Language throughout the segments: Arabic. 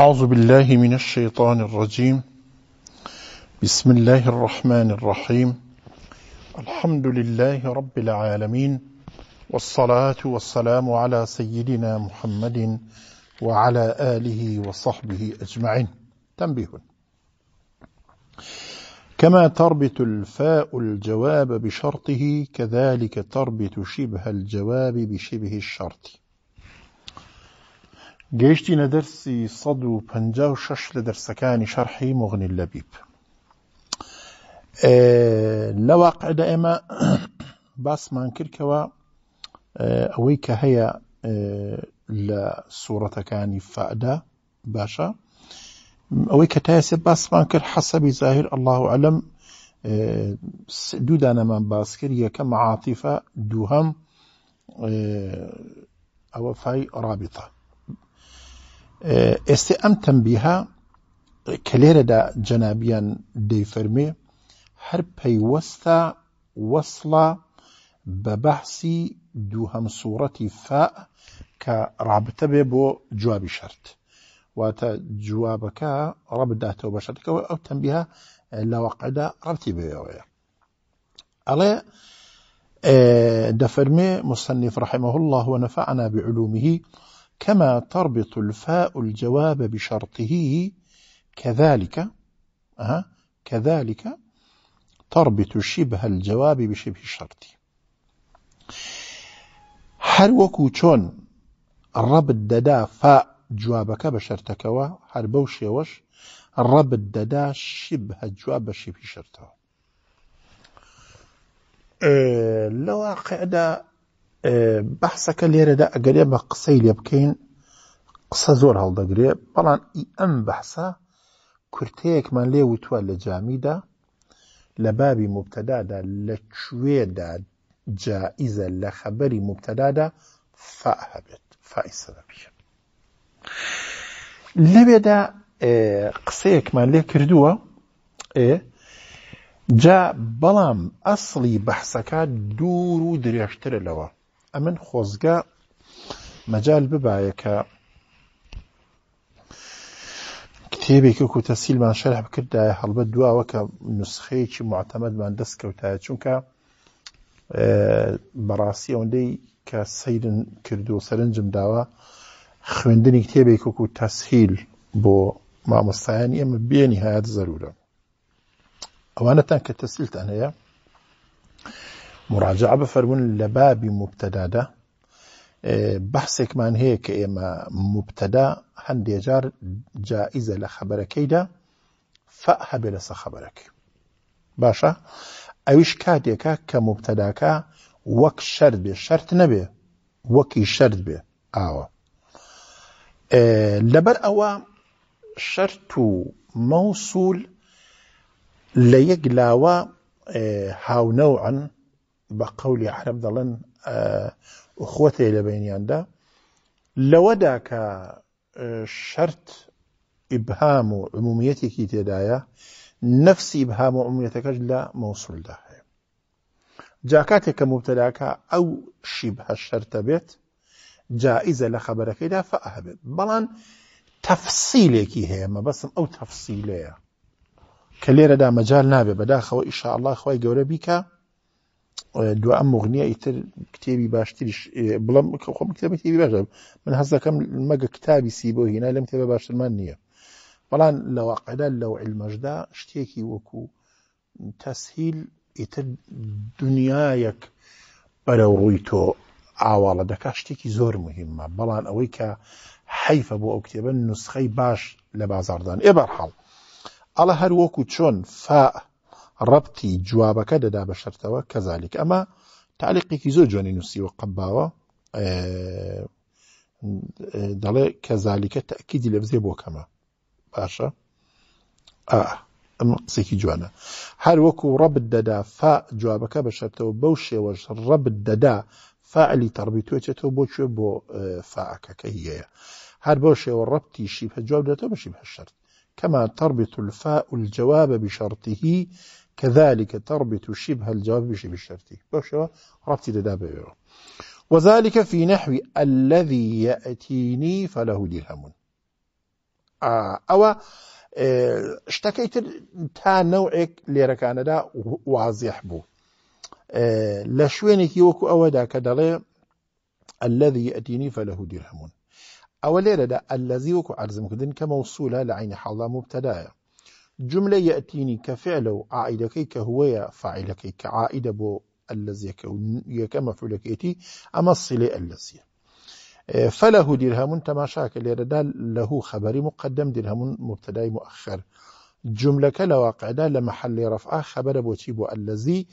أعوذ بالله من الشيطان الرجيم بسم الله الرحمن الرحيم الحمد لله رب العالمين والصلاة والسلام على سيدنا محمد وعلى آله وصحبه أجمعين تنبيه كما تربط الفاء الجواب بشرطه كذلك تربط شبه الجواب بشبه الشرط گەیشتینە دەرسی 156 لە دەرسەکانی شەرحی مغنی لەبیب لە واقعدا ئێمە باسمان کردکەوە ئەوەی کە هەیە لە سوورەتەکانی فعدا باشە ئەوەی کە تایسێ باسمان کرد حەسەبی زاهر الله علم دوو دانەمان باس کرد یەکەم عاتیفە دووهەم ئەوە فای رابطة ئێستا ئەم تەمبیها کە لێرەدا جەنابیان دەیفەرمێ هەر پەیوەستە وەسڵە بە بەحسی دوو هەمسوورەتی فا کە ڕابتە بێ بۆ جوابی شەرت واتە جوابەکە ڕەبداتەوە بە شەتەکەەوە ئەو تەمبیها لەوەقەدا ڕەتی بێەوەیە ئەڵێ دەفەرمێ مصنف رحمه الله ونفعنا بعلومه كما تربط الفاء الجواب بشرطه كذلك أه كذلك تربط شبه الجواب بشبه الشرط هر وكو چون ربط ددا فاء جوابك بشرتكوا هر وش ربط الددا شبه الجواب بشبه الشرط أه لواقع دا بەحسەکە لێرەدا ئەگەرێ بە قسەی لێ بکەین قسە زۆر هەڵدەگرێ بەڵام ئەم بەحسا کورتەیەکمان لێ وتووە لە جامیدا لە بابی مبتەدادا لە کوێدا جائزە لە خەبەری مبتەدادا فا هەبێت فائسەبیە لەوێدا قسەیەکمان لێ کردووە جا بەڵام ئەسڵی بەحسەکە دوور و درێژترە لەوە ئەمن خۆزگە مەجال ببایەکە کتێبێکی کوتەسیلمان شەرح بکردایە هەڵبە دواوە کە نسخەیەکی معتەمەدمان دەست کەوتایە چونکە بەڕاستی ئەوەندەی کە سەیرن کردو و سەرنجم داوە خوێندنی کتێبێک وکو تەسهیل بۆ مامۆستایان ئێمە بێنی هاات زەرورە ئەوانەتان کە تەسیلتان هەیە مراجعه بفرمون لبابي مبتدا ده بحثك من هيك إما مبتدا هەندێجار جائیزە جائزة لخبرك ده فأهب لس خبرك باشا أيش کاتێکە کە مبتەداکە وەک شرد بێ شەرت نەبێ وەکی شەرد بێ ئاوە اه، لەبەر ئەوە شەرت و مەوسول لە بە قولی عرب دەڵێن خۆتێ لە بینیاندا لەوەدا کە شەرت ئیبهام و عمومیەتێکی تێدایە نەفسی بهام و عمومیەتەکەش لە مەوسولدا هەیە جاکاتێک کە مبتەلاکە ئەو شیبهە شەرتە بێت جائزە لە خەبەرەکەیدا فەها بێت بەڵام تەفسیلێکی هەیە مە بەسم ئەو تەفسیلەیە کە لێرەدا مەجار نابێ بەداخەوە ئیشاءله خی گەورە بیکە دو ئەم مغنیە ئیتر کتێبی باشتریش بڵم خۆم کتێبە کتێبی باشە من هەز دەکەم مەگە کتابی سی بۆ هینا لەم کتێبە باشترمان نییە بەڵام لە واقعدا لەو علمەشدا شتێکی وەکو تەسهیل ئیتر دنیایەک بەرەو ڕووی تۆ ئاواڵە دەکا شتێکی زۆر مهمە بەڵام ئەوەی کە حیفە بۆ ئەو کتێبە نسخەی باش لە بازاردان ئێبەر حاڵ ئەڵە هەر وەکو چۆن فە ڕەتی جوابەکە دەدا بە شەرتەوە کەزالێک ئەمە تعلیقێکی زۆر جوانی نووسیوە قەباوە دەڵێ کەزالیکە تاکیدی لە بزێ بۆکەمە باشە ئەم قسێکی جوانە هەر وەکو ڕەبت دەدا فا جوابەکە بە شەرتەوە بەو شێوەش ڕەبت دەدا فعلی تەربیتوێتێتەوە بۆکوێ بۆ فعکەکە هەیە هەر بۆ شێوە ڕەتی شیب هەجواب دێتەوە بەشی بە شەرت كما تربط الفاء الجواب بشرطه كذلك تربط شبه الجواب بشبه الشرطي طيب بوشوا ربطي دابا وذلك في نحو الذي يأتيني فله درهم آه، أو آه، اشتكيت تا نوعك دا واضح بو آه، لشوينك يوكو دا كدلي الذي يأتيني فله درهم أو دا الذي يوكو عرض كدن كموصولة لعين حالة مبتدايا جملة يأتيني كفعل وعائدكي كهوية كي كعائدة بو الذي كمفعولك يأتي أما الصلة الذي آه، فله درهم تماشاك لردال له خبري مقدم درهم مبتداي مؤخر جملة كلا دا لمحل رفع خبر بو الذي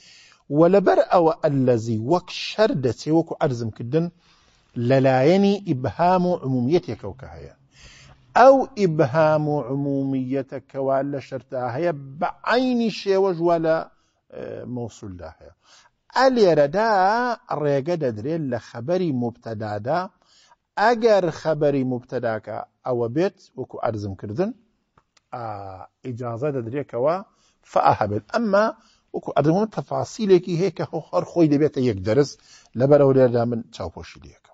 ولبر أو الذي وك شردتي وك أرزم كدن للايني إبهام عموميتك وكهيان ئەو ئیبهام و عمومیەتە کەوا لە شەرتا هەیە بە عینی شێوە ژوە لە مۆسولدا هەیە ئەلێرەدا ڕێگە دەدرێت لە خەبەری مبتەدادا ئەگەر خەبەری مبتەداکە ئەوە بێت وەکو ئەرزم کردن ئیجاازە دەدرێتەوە فەهبێت ئەمما وەکو ئەدەمون تەفاسیلێکی هەیە کە هەر خۆی دەبێتە یەک دەرز لەبەرەوە لێردا من چاوپۆشی لەکە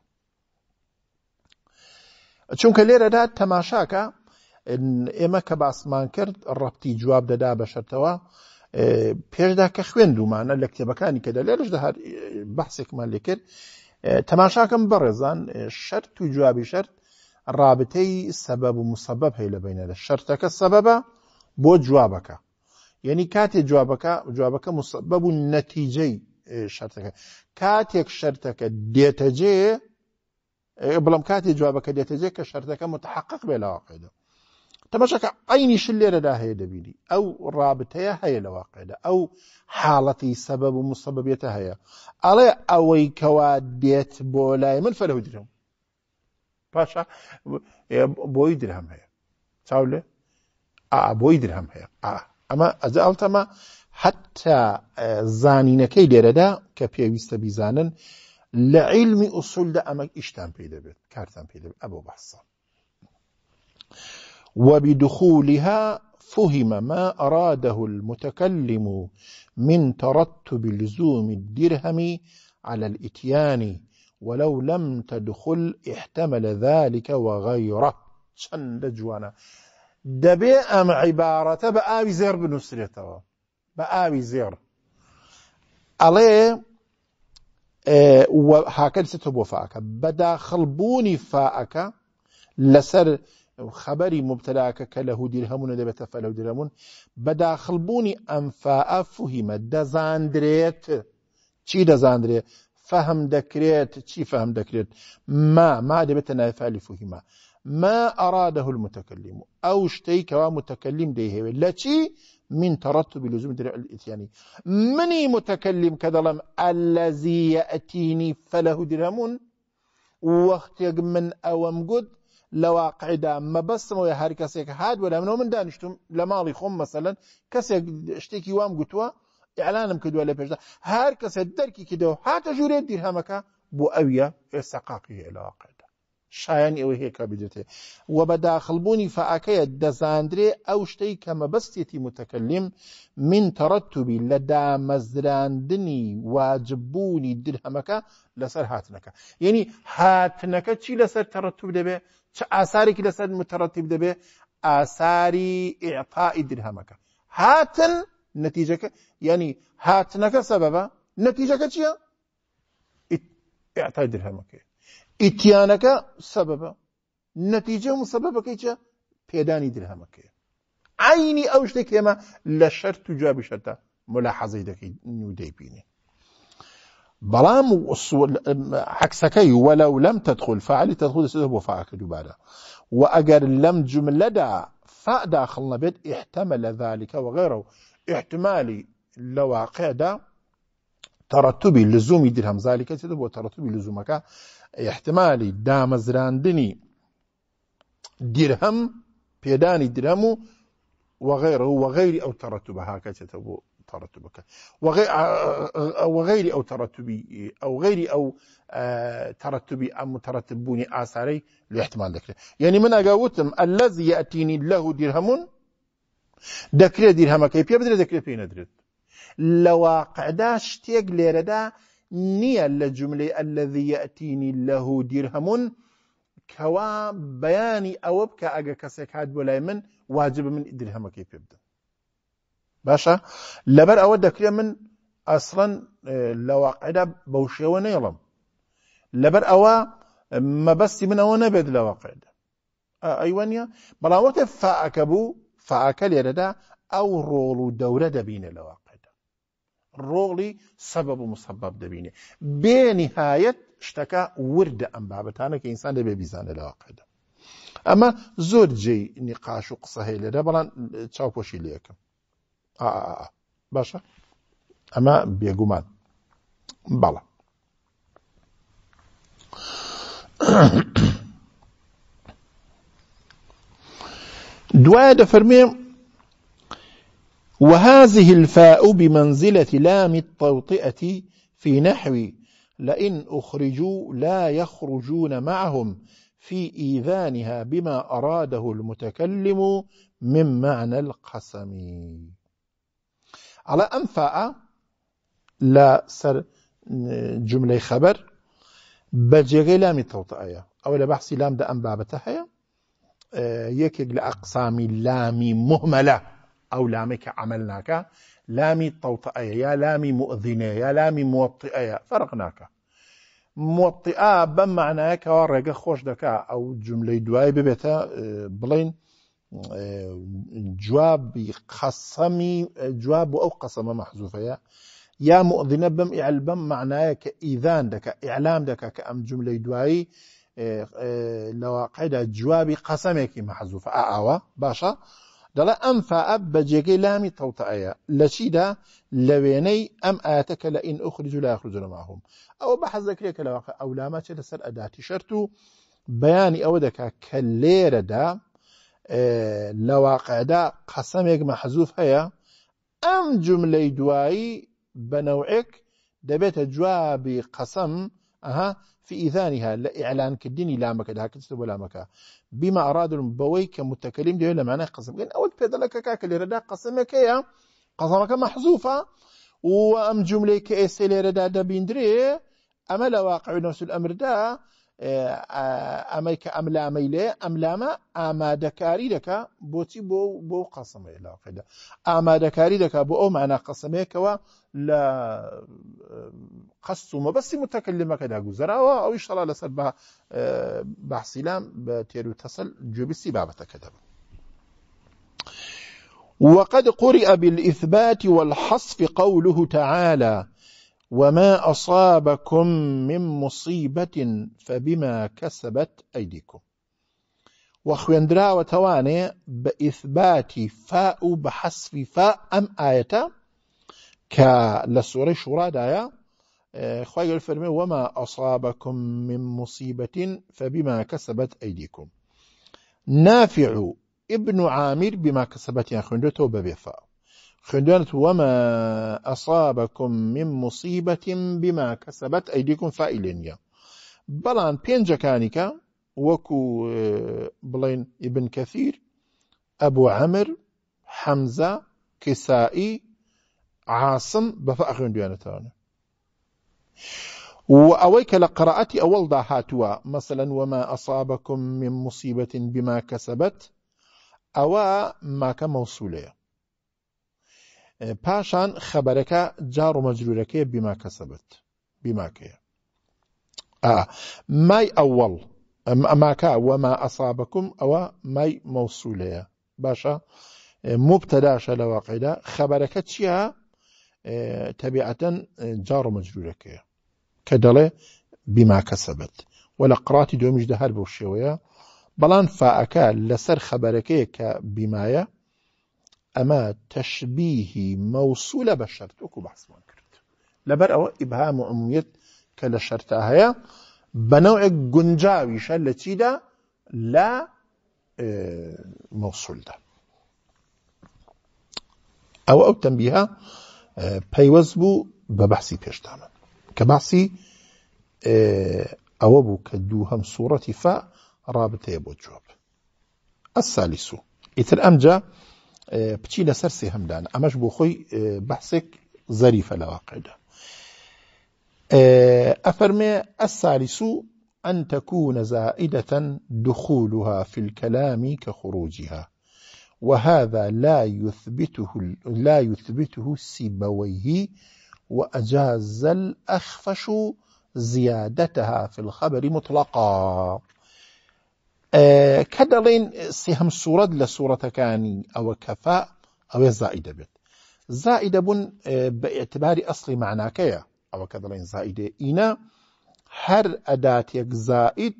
چونکە لێرەدا تەماشاکە ئێمە کە باسمان کرد ڕەتی جواب دەدا بە شەرەوە پێشدا کە خوێندومانە لە کتێبەکانی کە دە لێرش دەهات بەحسێکمان لێ کرد تەماشاکەم بەڕێزان شەرت و جوابی شەرت ڕابتەی سەبەب و مسەبەب هەیە لە بینەدا شەرتەکە سەبەبە بۆ جوابەکە یعنی کاتێ جوابەکە جوابەکە مسەبەب و نەتیجەی شەرتەکە کاتێک شەرتەکە دێتەجێ بڵام کاتی جوابەکە دێتەجێ کە شەردەکە متحقق بێ لەواقعدا تەمەشەکە ئەینی شل لێرەدا هەیە دەبینی ئەو ڕابتەیە هەیە لەواقعدا ئەو حاڵەتی سەبەب و مسەبەبێتە هەیە ئەڵێ ئەوەی کەوا دێت بۆ لای من فەرەو درم پاشا بۆی درهم هەیە چاو لێ بۆی درهم هەیە ئەمە ئەجە ئەڵتەمە حتا زانینەکەی لێرەدا کە پێویستە بیزانن لە أصول ئووسول لە ئەمەک ئیشتان پێ دەبێت کارتان پێ دەبێت ئەبوو وبدخولها فهم ما أراده المتكلم من ترتب لزوم الدرهم على الإتيان ولو لم تدخل احتمل ذلك وغيره شن جوانا دەبێ أم عیبارەتە بە ئاوی زێر بنووسرێتەوە بە ئاوی زێر ئەڵێ هاکە دستێتەوە بۆ فاکە بەداخەڵبوونی فاعەکە لەسەر خەبەری مبتلاکە کە لە هودیر هەمونە دەبێتە فەلە درەمون بەداخڵبوونی ئەمفاعە فهیمە دەزاندرێت چی دەزاندرێت فەهم دەکرێت چی فەهم دەکرێت ما ما دەبێتە نایفالی فهیمە ما أراده المتكلم أو شتي كوا متكلم ديه التي من ترتب لزوم درع الإتيان مني متكلم كظلم الذي يأتيني فله درهم وقت من أوام قد لواقع دا ما بس ما هر كسيك هاد ولا منو من دانشتم لي خم مثلا كسيك شتيكي وام قتوا اعلانم كدوا لبيجدا هر كسيك دركي كدو هات جوري درهمك بو أويا استقاقي إلى واقع شایان ئەوەی هەیە کە بدێتێ وە بەداخلبوونی فعاکەیە دەزاندرێ ئەو شتەی کە مەبەستێتی متەکەلیم من تەڕەتوبی لە دامەزراندنی واجببوونی درهەمەکە لەسەر هاتنەکە یعنی هاتنەکە چی لەسەر تەڕەتوب دەبێ چ ئاسارێکی لەسەر متەڕەتیب دەبێ ئاساری ئێعپای درهەمەکە هاتن نەتیجەکە ینی هاتنەکە سەبەبە نەتیجەکە چییە؟ ئاعتای درهەمەکەی اتيانك سببا نتيجة و سەبەبەکەی بيداني درهمك عيني أو شتك لما لشرت تجاب شرطة ملاحظة جوابی نو دي بيني دەکەی عكسك ولو لم تدخل فعل تدخل سبب بۆ فعکە دووبارە لم جملة دا فا داخل نەبێت احتمل ذلك وغيره احتمالي لواقع دا ترتبي لزومي درهم ذلك سبب وترتبي لزومك احتمالی دامەزراندنی درهم پیدانی درەم و وغيره غیری أو ترتب هكذا تبو ترتبك وغير آه، آه، آه، وغير أو ترتبي أو غيري أو ترتبي أم ترتبوني آثاري لاحتمال ذكر يعني من أقاوتم الذي يأتيني له درهم درهم درهمك يبدر ذكر فين درد لواقع داش شتيق ليردا نيا لە الذي يأتيني له درهم كوا بياني بەیانی ئەوە بکە ئەگە کەسێک هاات من واجب من درهم كيف يبدأ باشا لبر أود دەکرێت من ئەسڵەن لە واقعدا بەو شێوە نێڵم لەبەر ئەوە مەبەستی منەوە نەبێت لە واقعدا ئەیوانە بەڵاوەتە فعەکە بوو فعەکە لێرەدا ئەو ڕۆڵ و دەورە دەبینە لەوە ڕۆڵی سەبب و مسەبب دەبینێ بێنیهایەت شتەکە وردە ئەم بابەتانە کە ئینسان دەبێ بیزانە لەواقعدا ئەمە زۆر جێی نیقاش و قسە هەیە لەدا بەڵام چاوپۆشی لەکەم باشە ئەمە بێگومان بەڵە دوایە دەفەرمێ وهذه الفاء بمنزلة لام التوطئة في نحو لئن أخرجوا لا يخرجون معهم في إيذانها بما أراده المتكلم من معنى القسم على أنفاء فاء لا سر جملة خبر بجغي لام التوطئة ئەوە لە لام دە ئەم يكيق لأقسام لام مهملة أو لامك عملناك لامي طوطئة يا لامي مؤذنة يا لامي موطئية فرقناك موطئة بمعنى كوارقة خوش دكا أو جملة دواي ببيتا بلين جواب قسمي جواب أو قسم محذوفة يا مؤذنة بم إعلبم معناه كإذان دك إعلام دك كأم جملة دواي لواقعدا جوابي قسمك محذوفة أعوى باشا دەڵە ئەم فعب بە جێگەی لامی تەوتەیە لە چیدا لە وێنەی ئەم ئاتەکە لە ئین ئوخرج و لاخرجماهم ئەوە بە حەزەکرێکە لەواقع ئەو لامە چێت لەسەر ئەداتی شەرت و بەیانی ئەوە دەکا کە لێرەدا لەواقعدا قەسەمێک مەحەزوف هەیە ئەم جملەی دوایی بە نەوعێک دەبێتە جوابی قەسەم ئەها في إذانها لإعلان كديني لامك كتسلب ولا لامك بما أراد المبوي كمتكلم ده لمعنى قسم لأن أول بيد لك كاك اللي ردا قسمك يا قسمك محذوفة وأم جملة كأس اللي ردا دبين دري أما لواقع نفس الأمر ده امريكا آه، املا ميله املا ما أما دكاري دكا بوتي بو بو قسمي لا ده أما دكاري دكا بو او معنى قسمه كوا لا قسمه بس متكلمه كدا غزرا او ان شاء الله لسر بها بحث لام بتيرو تصل جو بي سي بابته وقد قرئ بالاثبات والحصف قوله تعالى وما أصابكم من مصيبة فبما كسبت أيديكم وخوين تەوانێ بە بإثبات فاء بحسف فاء أم آية كالسورة ئاەتە دايا آه، خواهي الفرمي وما أصابكم من مصيبة فبما كسبت أيديكم نافع ابن عامر بما كسبت يا خوين خوێندێتەوە بەبێفا خدرت وما أصابكم من مصيبة بما كسبت أيديكم فائلين بلان بين جكانك وكو آه، بلين ابن كثير أبو عمر حمزة كسائي عاصم بفأخن ديانتان وأويك لقراءتي أول داهاتوا مثلا وما أصابكم من مصيبة بما كسبت أو ما كموصوليه پاشان خەبەرەکە جار و مەجرورەکەی بیماکەسەبت بیماکەیە مای ئەوەڵ ئەماکە وەما ئەسابکم ئەوە مای مەوسولەیە باشە مبتەداشە لە واقعیدا خەبەرەکە چییە تەبیعەتەن جار و مەجرورەکەیە کە دەڵێ بیماکەسەبت وە لە قڕاتی دومیشدا هەر بەو شێوەیە بەڵام فائەکە لەسەر خەبەرەکەی کە بیمایە اما تشبيه موصوله بشرط اكو بحث مان کرد لبر او ابهام عموميت كلا شرطا هيا بنوع قنجاوي شالة دا لا اه، موصول دا او او تنبيها اه، بيوزبو ببحثي بيشتاما كبحثي اه، او ابو كدوهم صورتي فا رابطة يبو جواب السالسو اتر امجا آه، بچی لسر سی هم دان امش بو خوی آه، بحثک لە لواقع آه، ئەفەرمێ افرمه السالسو ان تكون زائدة دخولها في الكلام كخروجها وهذا لا يثبته لا يثبته سيبويه وأجاز الأخفش زيادتها في الخبر مطلقا کە دەڵێن سێ هەم سوورەت لە سوورەتەکانی ئەوە کەفا ئەوێ زایی دەبێت زایی دەبوون بە اعتباری ئەسلی معناکەیە ئەوە کە دەڵێن زایدێ ئینە هەر ئەداتێک زائید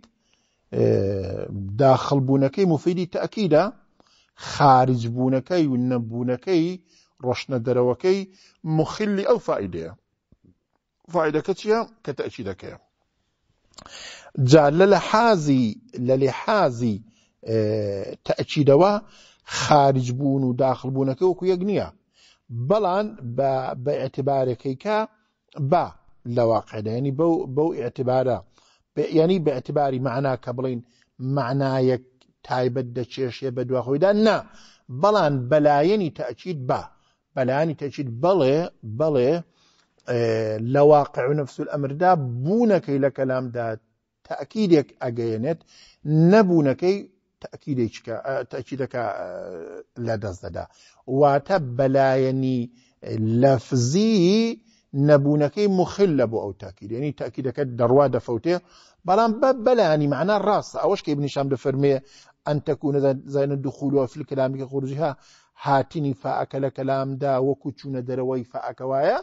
داخڵبوونەکەی مفیدی تەکیدا خارجبوونەکەی و نەبوونەکەی ڕۆشنە دەرەوەکەی مخلی ئەو فائیدەیە فائیدەکە چییە کە تەچی دەکەیە جا لە لە حازی لە لێ حازی تەچیدەوە خارج بوون و داخلبوونەکە وەکو یەک نییە بەڵان بە اعتبارەکەی کە با لەواقعدانی بەو بەو اعتبارە ینی بە اعتباری معنا کە بڵین معنایەک تایبەت دەچێشێ بە دواخۆیدان نا بەڵان بەلایەنی تەچیت با بەلایانی تەچیت بڵێ بڵێ لەواقع و نفس ئەمردا بوونەکەی لە کەلامدا تاکیدێک ئەگەیەنێت نەبوونەکەی تاکیدەکە لە دەست دەدا واتە بەلایەنی لەفزی نەبوونەکەی مخل لە بۆ ئەو تاکیدێنی تاکیدەکە دەڕوا دەفەوتێ بەڵام بە بەلایانی معنا ڕاستە ئەوەش کەی بنیشان دەفەرمێ ئەن تەکوونە زانە دوخولوە فیل کەلامیکە خورجیها هاتینی فعکە لە کەلامدا وەکو چوونە دەرەوەی فعکەوایە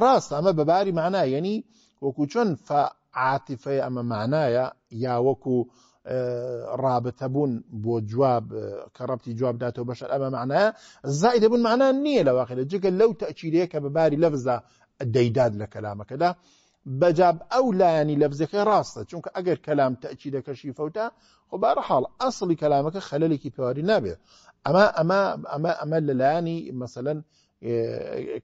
ڕاست ئەمە بەباری معنا یعنی وەکو چۆن عاتیفەیە ئەمە مانایە یاوەکو رابطە بوون بۆ جواب کە ڕەتی جوابداتەوە بەشەر ئەمە معناە زای دەبوون معنا نییە لە واقع لە جگە لەو تەچیرەیە کە بەباری لەفزە دەیداد لە کەلامەکەدا بەجاب ئەو لایانی لەفزەکەی ڕاستە چونکە ئەگەر کەلام تەچیرەکەشی فەوتە خۆ بارەحاڵ ئەسڵی کەلامەکە خەلەلێکی پەواری نابێت ئەمە ئەمە ئەمە ئەمە لە لایانی مەسەن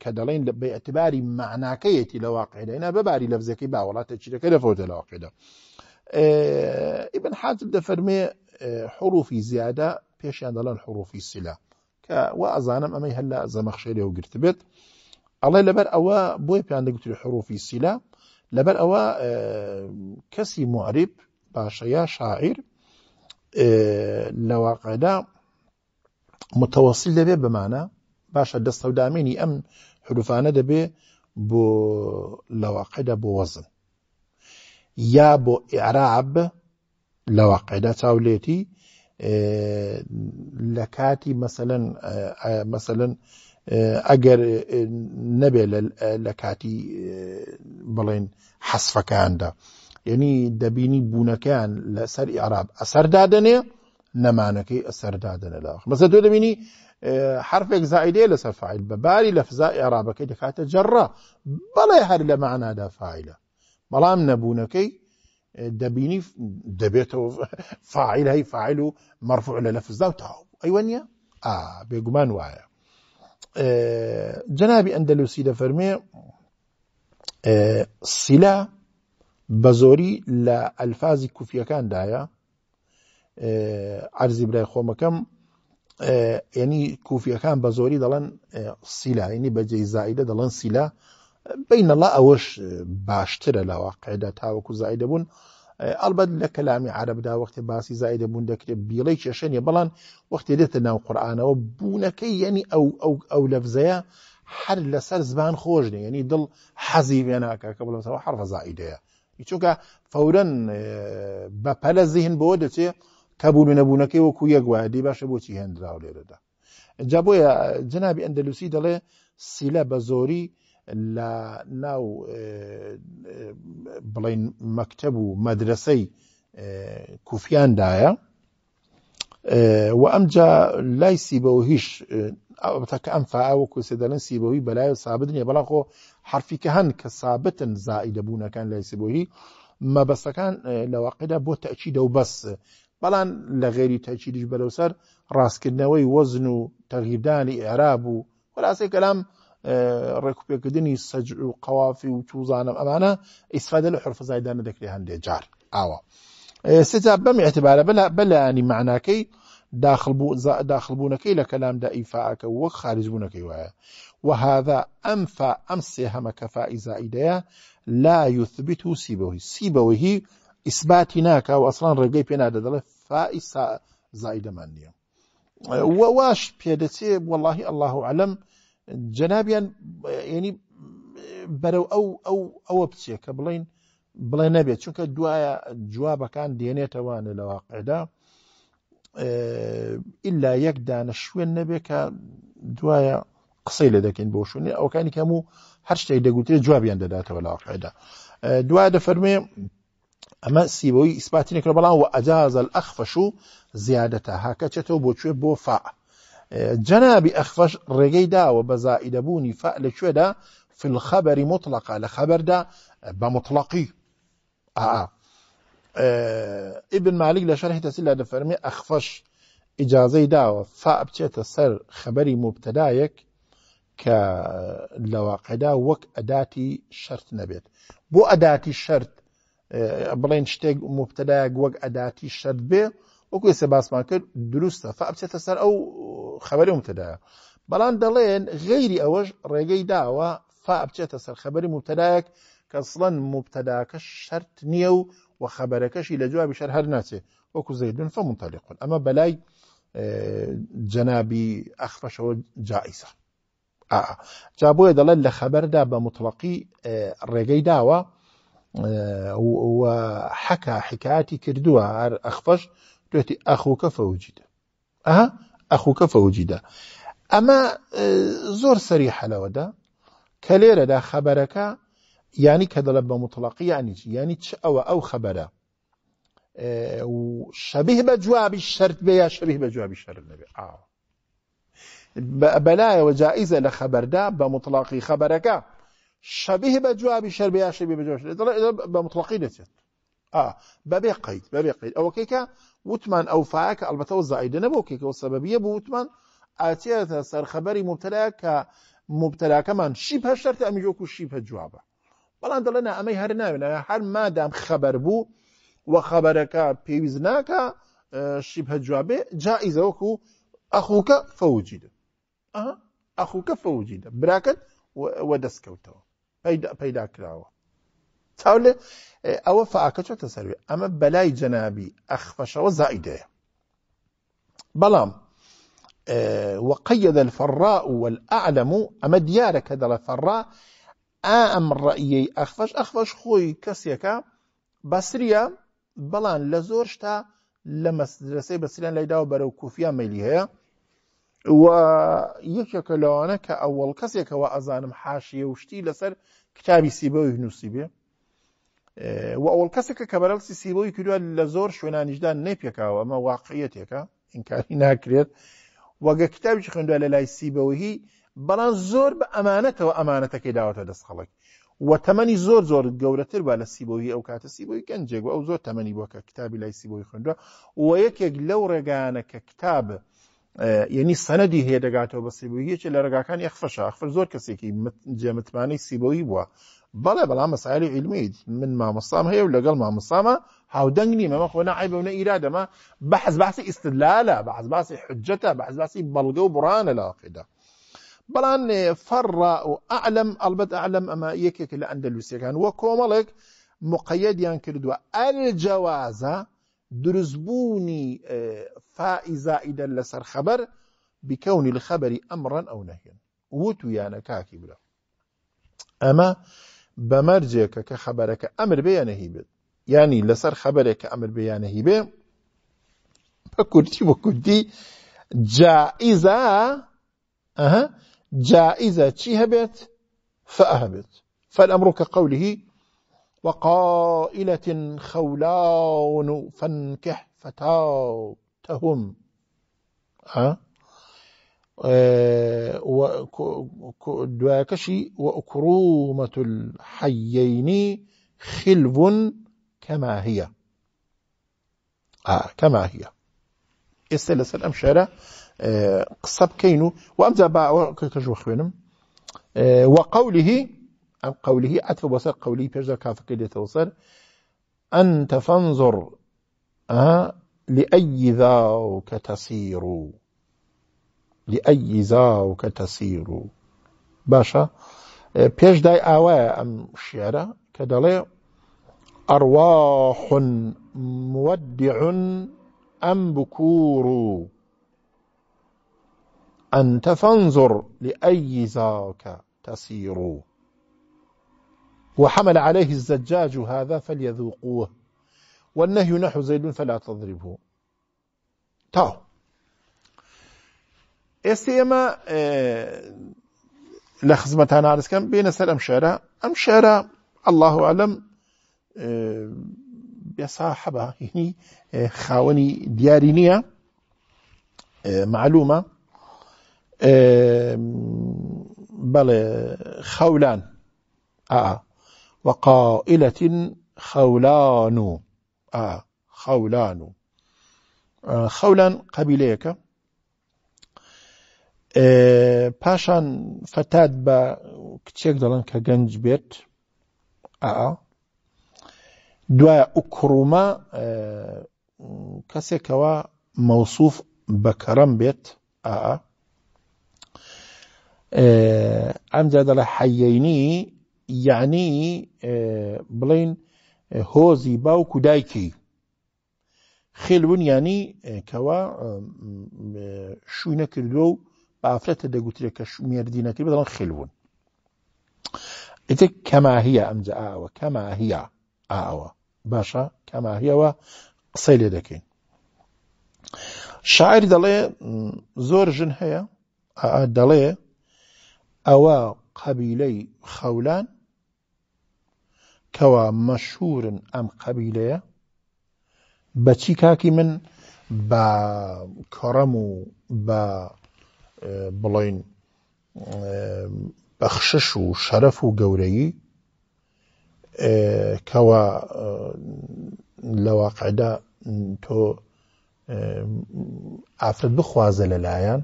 کە دەڵێن لە بەعتباری معناکەیەتی لە واقعدا ئەنا بەباری لەفزەکەی باوەڵاتە چیرەکە لە فۆتە لە واقعدا ئیبن حاتب دەفەرمێ حروفی زیادە پێشیان دەڵێن حروفی سیلا کە وا ئەزانم ئەمەی هەلا زەمەخشێری و گرت بێت ئەڵێ لەبەر ئەوە بۆی پێیان دەگوتری حروفی سیلا لەبەر ئەوە کەسی معریب باشەیە شاعیر لە واقعدا متەوەسیل دەبێت بمانە باشە دەستەودامێنی ئەم حروفانە دەبێ بۆ لەواقعدا بۆ وەزن یا بۆ عرااب لەواقعدا چاولێتی لە کاتی مەسەن مەسەن ئەگەر نەبێ لە کاتی بڵێن حەسفەکاندا یعنی دەبینی بوونەکەیان لەسەر عرااب ئەسەردادنێ نەمانەکەی ئەسەردادنە لاخ مەسە تۆ دەبینی حرفك زائد إيه لسفاعل بباري لفزاء إعرابك إذا كانت جرة بلا يهر لمعنى دا فاعلة من نبونكي دبيني دبيتو فاعل هي فاعله مرفوع للفظ ذاو تاو أيوانيا آه بيقمان وعيا آه جنابي أندلسي دا فرمي آه صلة بزوري لألفاز كوفيا كان دايا آه عرزي بلاي خوما كم ینی کوفیەکان بە زۆری دەڵەن سیلا ینی بەجێ زایدە دەڵەن سیلا بینەڵە ئەوەش باشترە لەوە قەدا تاوەکو زایدە بوون ئەلبەت لە کەلامی عربدا وەختی باسی زایدە بوون دەکرێت بیڵی کێشەنیە بەڵان وەختی دێتە ناو قورآانەوە بوونەکەی یعنی ئەو ئەو ئەو لەفزەیە هەر لەسەر زبان خۆشنی ینی دڵ حەزی وێناکە کە بڵەوە حرفە زایدەیە چووکە فەورەن بەپەلە زیهن بۆ دەچێت تابوون و نەبوونەکەی وەکو یەک وایە دی باشە بۆچی هێنراو لێرەدا جا بۆیە جنابی ئەندەلوسی دەڵێ سیلە بە زۆری لە ناو بڵین مەکتب و مەدرسەی کوفیاندایە و ئەمجا لای سیبەوە هیچ تاکە ئەم فاوەکو سێدەن سیبەوەی بەلای سابت نیە بەڵا خۆ حرفیکە هەن کە سابتن زائیدەبوونەکان لای سیبۆهی مەبەستەکان لەواقعدا بۆ تەچیدە و بەس بەڵام لە غێری تەچیریش بەلەوسەر ڕاستکردنەوەی وەزن و تەرهیبدانی عێراب و وەلاسی کەلام اه، ڕێکوپێکردنی سەج و قەوافی و توزانم ئەمانە ئیسفادە لە حرفزایدا نەدەکرێ هەندێک جار ئاوە اه، سجا بەم اعتبارە بەلانی معناکەی داخلبوونەکەی لە کەلامدا ئیفاعکە وەک خارجبوونەکەی وایە وهذا ئەمفا ئەم سێ هەمە کەفائزائیدەیە لا يثبت سیبەوەی سیبەوەهی ئیسباتی ناکە و ئەسلان ڕێگەی پێنادە دەڵێ فائسا زایدەمان نییە واش پێدەچێ وەڵی ئەله علم جەنابیان ینی بەرەو ئەو ئەو ئەوە بچێ کە بڵین بڵێ نەبێت چونکە دوایە جوابەکان دێنێتەوانە لە واقعدا ئللا یەک دانە شوێن نەبێت کە دوایە قسەی لە دەکەین بۆ شوێنێ ئەوکانی کەم و هەر شتێک دەگوترێت جوابیان دەداتەوە لە واقعدا دوای دەفەرمێ ئەمە سیبەوەی ئیسپاتینێکە بەڵام و ئەجازە ئەخفەش و زیادەتە هاکەچێتەوە بۆ کوێ بۆ فع اخفش ئەخفەش دا داوە بە زائیدەبوونی فع لەکوێدا فخەبەری مطلقا لە خەبەردا بە مطلقی ئیبن مالک لە شەرهی تەسی لە دەفەرمی ئەخفەش ئیجاازەی داوە فع بچێتە سەر خەبەری مبتەدایەک کە دا وەک ئەداتی شرط نەبێت بو ئەداتی شرط بڵێن شتێک مبتلایە وەک ئەداتی شەت بێ وەکوی سە باسمان کرد دروستە فابچێتە سەر ئەو خەبەری متدایە بەڵام دەڵێن غیری ئەوەش ڕێگەی داوە فابچێتە سەر خەبەری مبتدایەک کە سڵەن مبتداکە شەرت نییە و و خەبەرەکەشی لە جوابی شەر هەر ناچێت وەکو زەیدون فەمونتەلیقون ئەمە بەلای جەنابی ئەخفەشەوە جائیسە جا بۆیە دەڵێن لە خەبەردا بە مطلقی ڕێگەی داوە حەکە حکاتی کردووە هەر ئەخفەش دوێتی ئەخوکە فەوجیدە ئەها ئەخوکە فەوجیدە ئەمە زۆر سەری حەلەوەدا کە لێرەدا خەبەرەکە ینی کە دەڵە بە مطلقییانیش ینی چ ئەوە ئەو خەبەرە شەبیه بە جوابی شەرت بێ یا شەبیه بە جوابی شەر نەبێ ئاوە بەلایەوە جائیزە لە خەبەردا بە مطلاقی خەبەرەکە شبيه بجوابي شر بها شبيه بجوابي شر بمطلقي نسيت آه ببي قيد ببي قيد أو كيكا وتمان أو فاك البته والزائد نبو كيكا والسببية بو وتمان آتية سر خبري مبتلا ك مبتلا كمان شبه شرط أمجوكو شبه جوابه بەڵان دەڵێنە ئەمەی هەر ناوێنە هەر مادام خەبەر بوو و خەبەرەکە پێویست ناکە شیب هەجوابێ جائیزەوەکو ئەخووکە فەوجیدە ئەخووکە فەوجیدە براکەت وە دەستکەوتەوە پیدا پەیدا کراوە چاو لێ اه، ئەوە فعاکە چۆتە سەروێ ئەمە بەلای جەنابی ئەخفەشەوە زائیدەیە بەڵام اه، وقيد الفراء والأعلم أما ديارك دل الفراء آم ڕئیەی أخفش أخفش خۆی کەسێکە بەسریە بەڵام لە زۆر شتا لە مەسرسی بەسریان لایدا و بەرەو کوفیا مەلی یەکێکە لەوانە کە ئەوەڵ کەسێکەوە ئەزانم حاشیە وشتی لەسەر کتابی سیبەوەی نووسی بێ و ئەوڵ کەسێکە کە بەرەڵسی سیبەوەی کردووە لە زۆر شوێنانیشدان نەپێکاوە ئەمە واقعەتێکە ئینکاری ناکرێت وەگە کتابی خوێندوە لە لای سیبەوەهی بەڵام زۆر بە ئەمانەتەوە ئەمانەتەکەی داوەتە دەست خەڵک و تەمەنی زۆر زۆر گەورەتر بە لە سیبەوەی ئەو کاتە سیبەوەی گەنجێک ئەو زۆر تەمەنی بۆکە کتابی لای سیبەوەی خوێندوە و یەکێک لەو ڕێگانە کە کتابە یعنی سەنەدی هەیە دەگاتەوە بە سیبوییەکی لە ڕگاکان یخفەش ئەخفر زۆر کەسێکی جێمتمانەی سیبەوەی بووە بەڵێ بەڵام مەسایلی علمیت من مامەسام هەیە و لەگەڵ مامەسامە هاودەنگ نیمەمە خۆ نعیبەونە ئیرادەمە بەحز باسی ئستدلالە بەحز باسی حجەتە بەحز باسی بەڵگە و بڕانە لاقیدا بەڵان فەڕا و ئەعلم ئەلبەت ئەعلم ئەمە یەکێک لە ئەندەلووسەکان وە کۆمەڵێک مقەدیان کردووە ئەل جوازە درزبوني آه، فائزة إذا لسر خبر بكون الخبر أمرا أو نهيا وتو يانا كاكي بلا أما بمرجك كخبرك أمر بيا نهي يعني لسر خبرك أمر بيا نهي بكرتي بكرتي جائزة أها جائزة تشيها بيت فأهبت فالأمر كقوله وقائلة خولان فانكح فتاتهم أه؟ دواكشي وأكرومة الحيين خلف كما هي آه كما هي ئێستا لەسەر ئەم قصب كينو بکەین آه، وقوله قوله قەولی بصر قوله قەولی پێشدا کافەکە دێتەوە أنت فانظر أه لأي ذاك تسير لأي ذاك تسير باشا آه، پێشدای داي آواء أم کە كدلي أرواح مودع أم بكور أنت فانظر لأي ذاك تسيرو وحمل عليه الزجاج هذا فليذوقوه والنهي نحو زيد فلا تضربه تاو ئێستا ئێمە آه، نارس كان بين سر سەر ئەم شعرە الله أعلم آه، يا صاحبة يعني خاوني ديارينية معلومة بل خولان آه وقائلة خولان آه خولان آه خولان قبيليك آه باشان فتاد با کچێک دەڵن کە گەنج بێت آه. دوایە ئوکڕومە آه، کەسێکەوە مەوسوف بەکەرم بێت آه. ئەمجا دەڵە حەیەینی یعنی بڵین هۆزی باوکو دایکی خێلون ینی کەوا شووی نەکردو و بافرەتە دەگوترێکە مێردی نەکرد بەڵان خێلون ئیت کەماهە ئەمجا ئاوە کەماهە ئاوە باشە کەماهیەوە قسەی لێ دەکەین شاعر دەڵێ زۆر ژن هەیە دەڵێ ئەوە قەبیلەی خەولان کەوا مەشهورن ئەم قەبیلەیە بەچی کاکی من بە کەڕەم و بە بڵین بەخشش و شەرەف و گەورەیی کەوا لە واقعدا تۆ ئافرەت بخوازە لەلایەن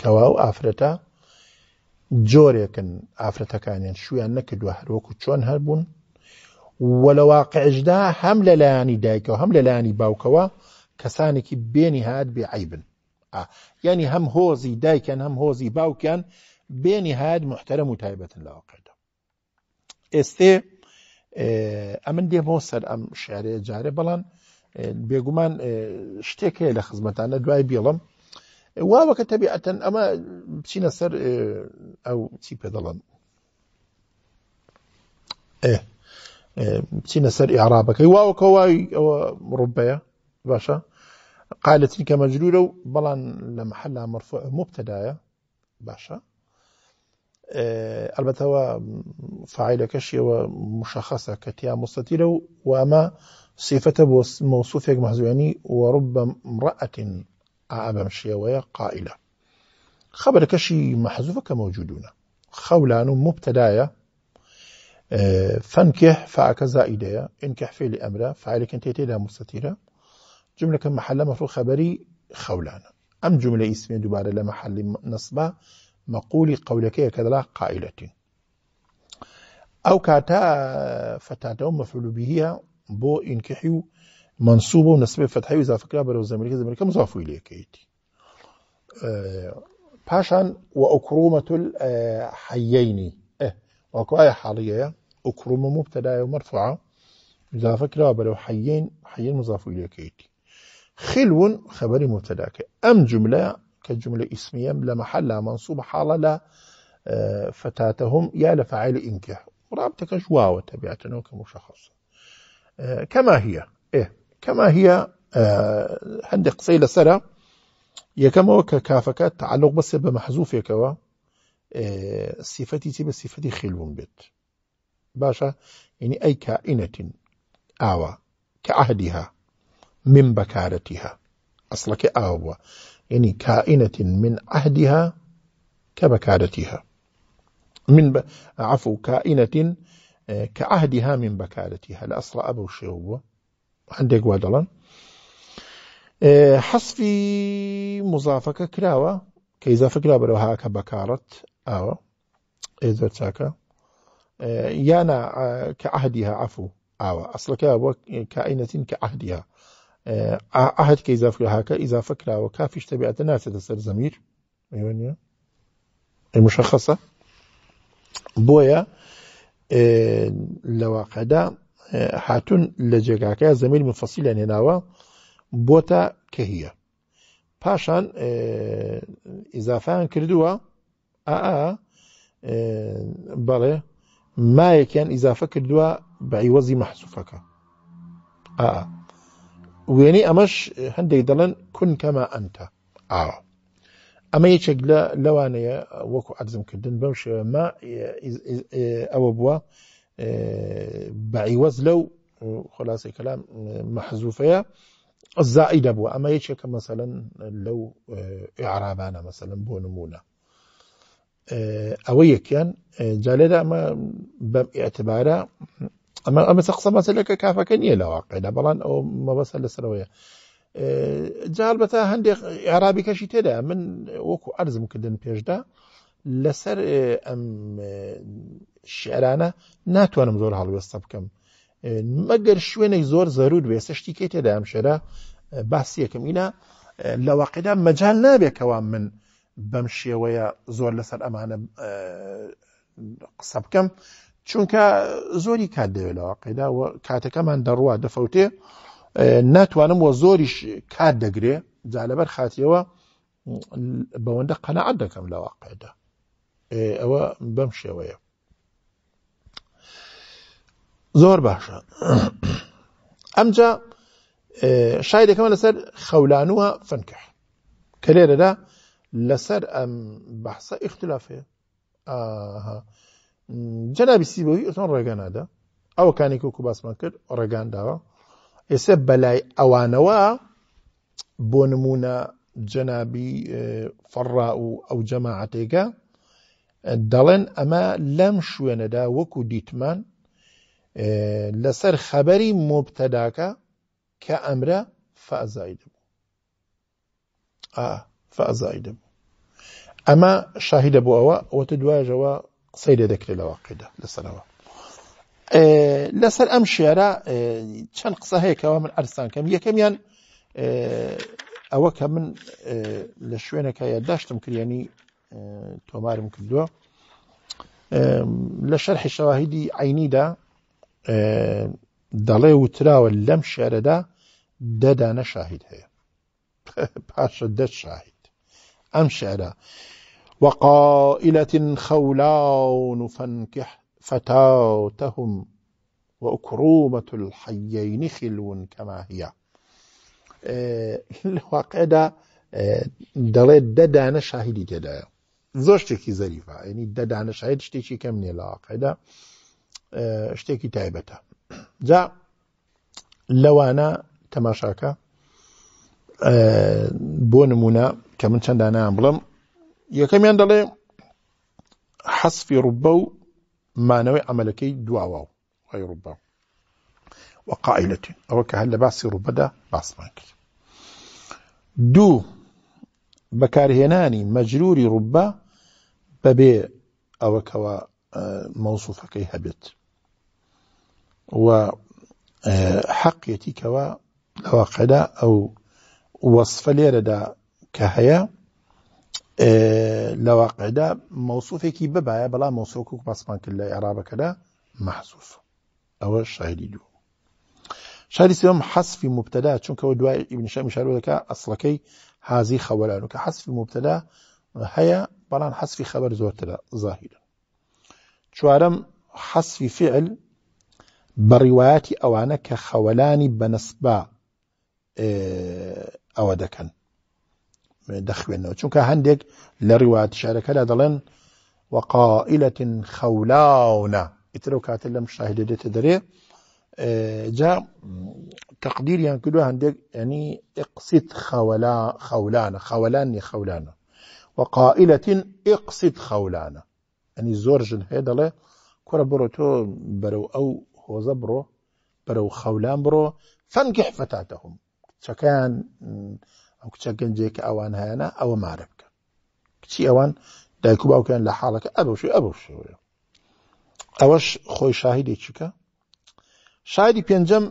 کەوا و ئافرەتە جۆرێکن ئافرەتەکانیان شویان نەکردووە هەروەکو چۆن هەر بوون وەلەواقعشدا هەم لەلایانی دایکەوە هەم لەلایانی باوکەوە کەسانێکی بێنی هاات بێعیبن ینی هەم هۆزی دایکەن هەم هۆزی باوکیان بێنی هاات محتەرم و تایبەتن لەواقعدا ئێستێ ئەمن دێم بۆ سەر ئەم شارێ جارێ بەڵان بێگومان شتێک هەیە لە خزمەتانە دوای بێڵم واوەکە تەبیعەتەن ئەمە بچینە سەر ئەو چی پێ دەڵم ئێ بچینە سەر عراابەکەی واوەکە وای ئەوە ڕوبەیە باشە قالەتی کە مەجرورە و بەڵام لە محەلا مەرفۆ مبتەدایە باشە ئەلبەتەوە فعیلەکەشیەوە مشەخەسە کەتیا مستەتیرە و وامە سیفەتە بۆ مەوسوفێک مەزوێنی وەڕوب بە ڕەتین ئابەم شێوەیە قائلە خبرەکەشی مەحزوفەکە مەوجودونە خەولان و مبتەدایە فانكح فعكزا إيديا انكح فعل أمره فعلك انت تيدا مستطيرا جملة كم محل مفروض خبري خولانا أم جملة اسمية دوبارة لمحل نصبة مقولي قولك كذا قائلة أو كاتا فتاة مفعول به بو انكحيو منصوبة ونسبة فتحي وإضافة فكرة برو زمريكا زمريكا مضاف إليك كيتي باشان وأكرومة الحيين أه وكواية اه، اه، حالية أكرم مبتدا ومرفوعة إذا كرابة لو حيين حيين مضاف إليه كيتي خلو خبر مبتدا أم جملة كجملة اسمية لا محل منصوب حالة لا آه، فتاتهم يا لفعل إنكح رابطك جواوة تبعتنا كمشخص آه، كما هي إيه كما هي آه، هندق سيلة سرى يا كما وكافك تعلق بس بمحذوف مەحزوفێکەوە سیفەتی صفتي خلو بيت باشا يعني أي كائنة آوى كعهدها من بكارتها أصلك آوى يعني كائنة من عهدها كبكارتها من ب... عفو كائنة آه، كعهدها من بكارتها لأصل أبو شيوة عندك ودلا آه، حصفي مضافك كلاوة كي إذا فكرة بروها كبكارت أو إذا تاكا آه، يانا آه، كعهدها عفو ئاوە ئەسلەکە بۆ کائینەتین کە ئەهدیە ئاهد کە ئیزافکەهاکە ئیزافەکراوە کافیش تەبیعەتە ناچێتە سەر زەمیر نیە المشخصة بويا آه، لە واقعدا حاتون لجاكا زمير زەمیر مفەسیلە هێناوە يعني بۆ تا کە هیە پاشان ئیزافیان آآ ئا بەڵێ ما يكن إذا فكر دوا بعوزي محسوفك آه ويني أمش هندي دلن كن كما أنت آه أما يشجلا لوانية وكو أرزم كدن بمش ما أو بوا آه، بعوز لو خلاص كلام محزوفية الزائدة بوا أما يشك مثلا لو آه، إعرابانا مثلا بونمونا ئەوە یەکیان جالێدا ئەمە بەم ئاعتبارە ئەمە ئەمە سەقسە مەسلەکە کافەکە نییە لەواقعدا بەڵان ئەو مەبەسە لەسەرەوەیە جال بەتا هەندێک عرابی کەشی تێدا من وەکو ئەرزم کردن پێشدا لەسەر ئەم شعرانە ناتوانم زۆر هەڵوێستە بکەم مەگەر شوێنێک زۆر زەرود بێ سەشتی کەی تێدا ئەم شێرا باسیەکەم ئینا لە واقعدا مەجال نابێکەوە من بەم شێوەیە زۆر لەسەر ئەمانە قسە بکەم چونکە زۆری کات دەوێت لەوە قەیدا کاتەکەمان دەڕوا دەفەوتێ ناتوانم وە زۆریش کات دەگرێ جا لەبەر خاتیەوە بەوەندە قەنەعات دەکەم لە واقعدا ئەوە بەم شێوەیە زۆر باشە ئەمجا شایدەکەمە لەسەر خەولانووە فنکە کە لێرەدا لەسەر ئەم بەحسە ئختلافەیە جەنابیسی بەوی ئۆتۆن ڕێگەنادا ئەوەکانی کوکو باسمان کرد ڕێگانداوە ئێستا بەلای ئەوانەوە بۆ نمونە جەنابی فەڕا و ئەو جەماعاتێگە دەڵێن ئەمە لەم شوێنەدا وەکو دیتمان لەسەر خەبەری مۆبتەداکە کە ئەمرە فەزای دەبوو. فەزای دەبوو ئەمە شاهیدە بۆ ئەوە ئەوەتە دوایژەوە قسەی لێ دەکرێت لە واقعدا لەسەرەوە لەسەر ئەم شێرە چەند قسە هەیەکەوە من ئەرسان کەم یەکەمیان ئەوە کە من لە شوێنەکە یاداشتم کریێنی تۆمارم کردووە لە شەرحی شەواهیدی عینیدا دەڵێ وتراوە لەم شارەدا دەدانە شاهید هەیە پاشە دە شاهید أم شعرا وقائلة خولان فانكح فتاتهم وأكرومة الحيين خلو كما هي إيه، الواقع إيه، دا دەڵێت دەدانە شاهیدی تێدایە زۆر زريفة يعني ددان شاهد شاهید شتێکی کەم نیە لە عقیدا إيه، جا لوانا تماشاكا بون منا كمن شان دانا بلم يا كم يندلي حس في ربو ما نوى عملكي دواو غير ربو وقائلة أو كهلا بعصي ربدا بعص ماك دو بكارهناني مجرور ربا ببي أو كوا آه، موصوفة كي هبت و آه، حقيتي كوا لواقدا أو وصف ليردا كهيا آه، لواقع دا موصوفه كي ببايا بلا موصوفك باسمان كلا إعرابك دا محسوس أو الشاهدي دو شاهدي سيوم حس في مبتدا چون كو دواء ابن شام يشاروه لك أصلكي هذه خوالانو حس في مبتدا هيا بلا حس في خبر زورتلا ظاهرا شوارم حس في فعل برواياتي أوانا كخوالاني بنسبة آه، أودكن أو دخوينه چونك هندك لروايات شارك لا دلن وقائلة خولاونا اترو كاتل لم شاهد تدري اه، جا تقدير يعني كله هندك يعني اقصد خولا خولانا خولاني خولانا وقائلة اقصد خولانا يعني زور جن هيدلة كرة بروتو برو أو هو زبرو برو خولان برو فانكح فتاتهم شكان ئەو کچە گەنجێککە ئەوان هەیەە ئەوە مارە بکە کچی ئەوان دایک و باوکەن لە حاڵەکە ئەبشی ئەبشێ ئەوەش خۆی شاهیدێکیکە شاعری پێنجەم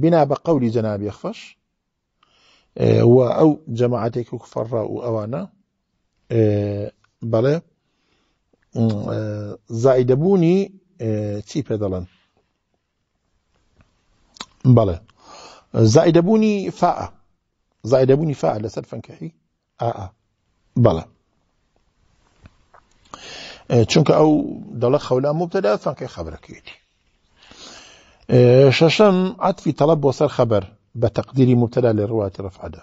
بنا بە قەوری جەنابی خفەش و ئەو جەماعاتێک و فەڕا و ئەوانە بەڵێ زائدەبوونی چی پێ دەڵێن بەڵێ زائدەبوونی فە زائد ابو نفاء لسد فنكحي اه اه بلا آه، چونك او دلا خولا مبتدا فنكي خبرك يدي ششم في طلب وصل خبر بتقديري مبتدا للرواية رفع اه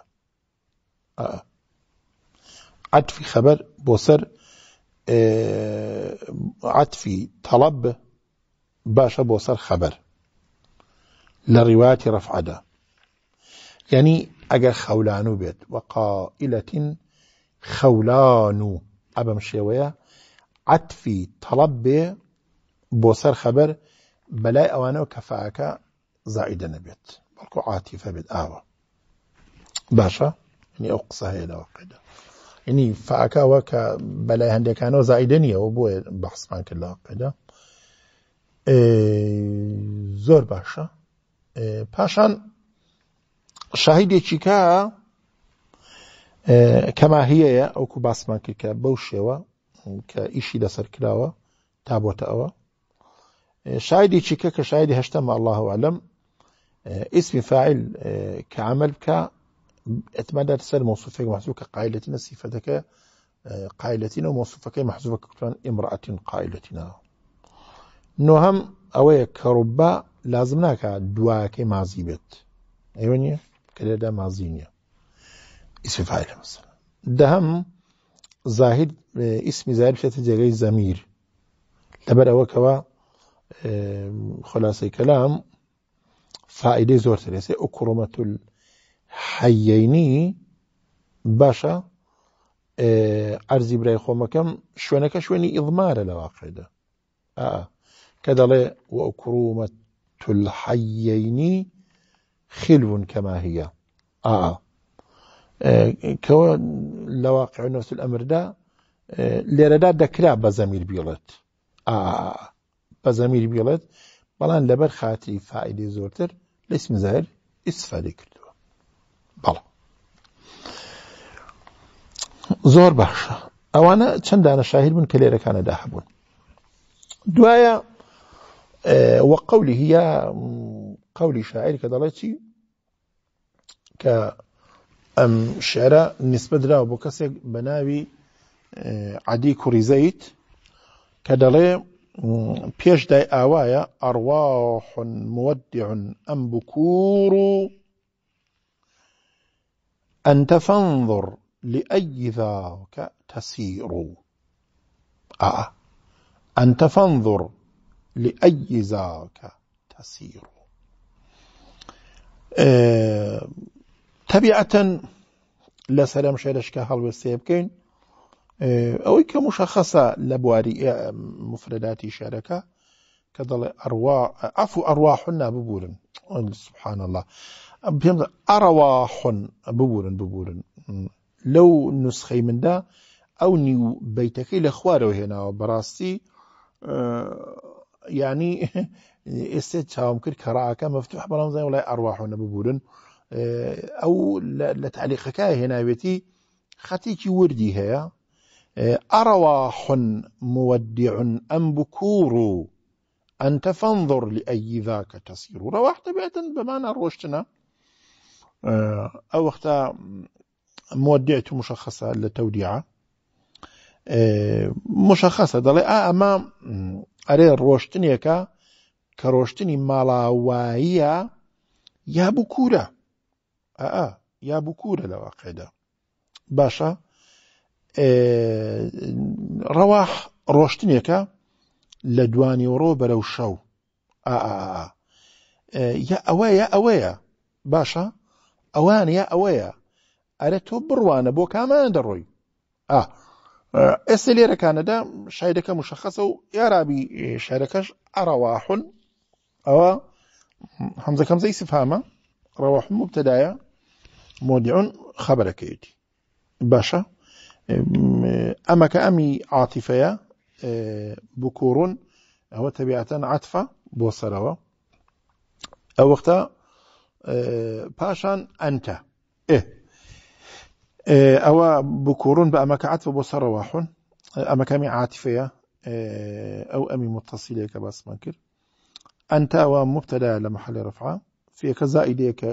آآ آه. في خبر بوصل آه، في طلب باشا بوصل خبر لرواية رفع دا يعني اگر خولانو بيت وقائلة خولانو ابم شوية عطفي طلب بي بوصر خبر بلاي اوانو كفاكا بەلای ئەوانەوە کەفاکە عاطفة بيت آوة باشا يعني اقصى باشە نی ئەو قسە هەیە لەوە قیدا ینی فعکەوە کە بەلای هەندێکانەوە زائیدە نیەوە زور بەحسمان کرد شاهیدێکی کا کەما هەیەە ئەو کو باسمانکردکە بەو شێوە کە ئیشی لەسەر کراوە تا بۆتە ئەوە شایدێکی کە کە شایدی هەشتە ماڵاهەوە لەم ئیسمی فعیل کە عمل بکە ئەتمادات سەر مۆسوفێک مەحزوو کە قایلەتی نەسیفەتەکە قایلەتین و مۆسوفەکەی مەحزوبە کوتوان ئمرأەتین قایلەتینەوە نۆ هەم ئەوەیە کەڕوبە لازم ناکە دواکەی مازی بێت ئەوە نییە کەلێدا مازی نییە ئیسفای لە مەسە دەهەم زاهید ئیسمی زایر بێتە جێگەی زەمیر لەبەر ئەوەکەوە خلاصی کەلام فائیدەی زۆر سەرێسی ئەو کوڕمەتول حەیەینی باشە ئەرزی برای خۆمەکەم شوێنەکە شوێنی ئڵمارە لە واقعدا کە دەڵێ وەکوڕومەت تول حەیەینی خلو كما هي آه كو لواقع نفس الأمر دا لێرەدا دەکرا بە زەمیر بیڵێت بە زەمیر بیڵێت بەڵام لەبەر خااتری فائیدی زۆرتر لەسم زەر ئیسفادی کردووە بەڵ زۆر باشە ئەوانە چەند داە شاهیر بوون کە لێرەکانە داهبوون دوایە آه، وقولي هي قولي شاعر كدلتي ك ام شعر نسبة درا بوكس بناوي آه، عدي كوريزيت كدلي بيش داي آوايا أرواح مودع أم بكور أنت فانظر لأي ذاك تسير آه, آه. أنت فانظر لأي ذاك تسير أه... تبعة لەسەرم شێرشکە هەڵوێستێ بکەین ئەوەی کە مشەخەسە لە بواری مفرەداتی شارەکە کە دەڵێ ئەف و ئەرواحنا ببورن سبحان الله پێم ئەڕەواحن ببورن ببورن لەو نوسخەی مندا ئەو نیو بەیتەکەی لە خوارەوە هێناوە بەڕاستی يعني یعنی ئێستا چاومکرد مفتوح مەفتوح ولا زای وڵای ئەڕواحۆنە او لتعليق لە هنا بتي ختيكي وردي هي آه، ارواح مودع ام بكور أنت فانظر لأي ذاك تصير رواح طبيعة بمعنى روشتنا آه، أو اختا مودعة مشخصة للتوديعة آه، مشخصة دلي أما ئەرێ ڕۆشتنێکە کە ڕۆشتنی ماڵاواییە یا بکوورە ئا یا بکوورە لە واقعدا باشە ڕەواح ڕۆشتنێکە لە دوانی وڕۆ بەرەو شەو یا ئەوەیە ئەوەیە باشە ئەوان یا ئەوەیە ئەرە تۆ بڕوانە بۆ کامان دەڕۆی ئا ئێستا لێرەکانەدا شاعرەکە مشخصە و یارابی إيه، شارەکەش ئەڕەواحون ئەوە کم زەی سفامە رواح مبتدای مۆدیعون خبر کیتی باشه إيه، اما کامی عاطفه إيه، بکورن هو طبیعتا عطفه سەرەوە او وقتا پاشان انت ئێ ئەوە بکوڕون بە ئەمەکەات بە واحون سەرەواحون ئەمەکەمی عاتیفەیە أو أمي متصلة كباس منكر أنت أو مبتدا لمحل رفعة في فیەکە زائیدەیەکە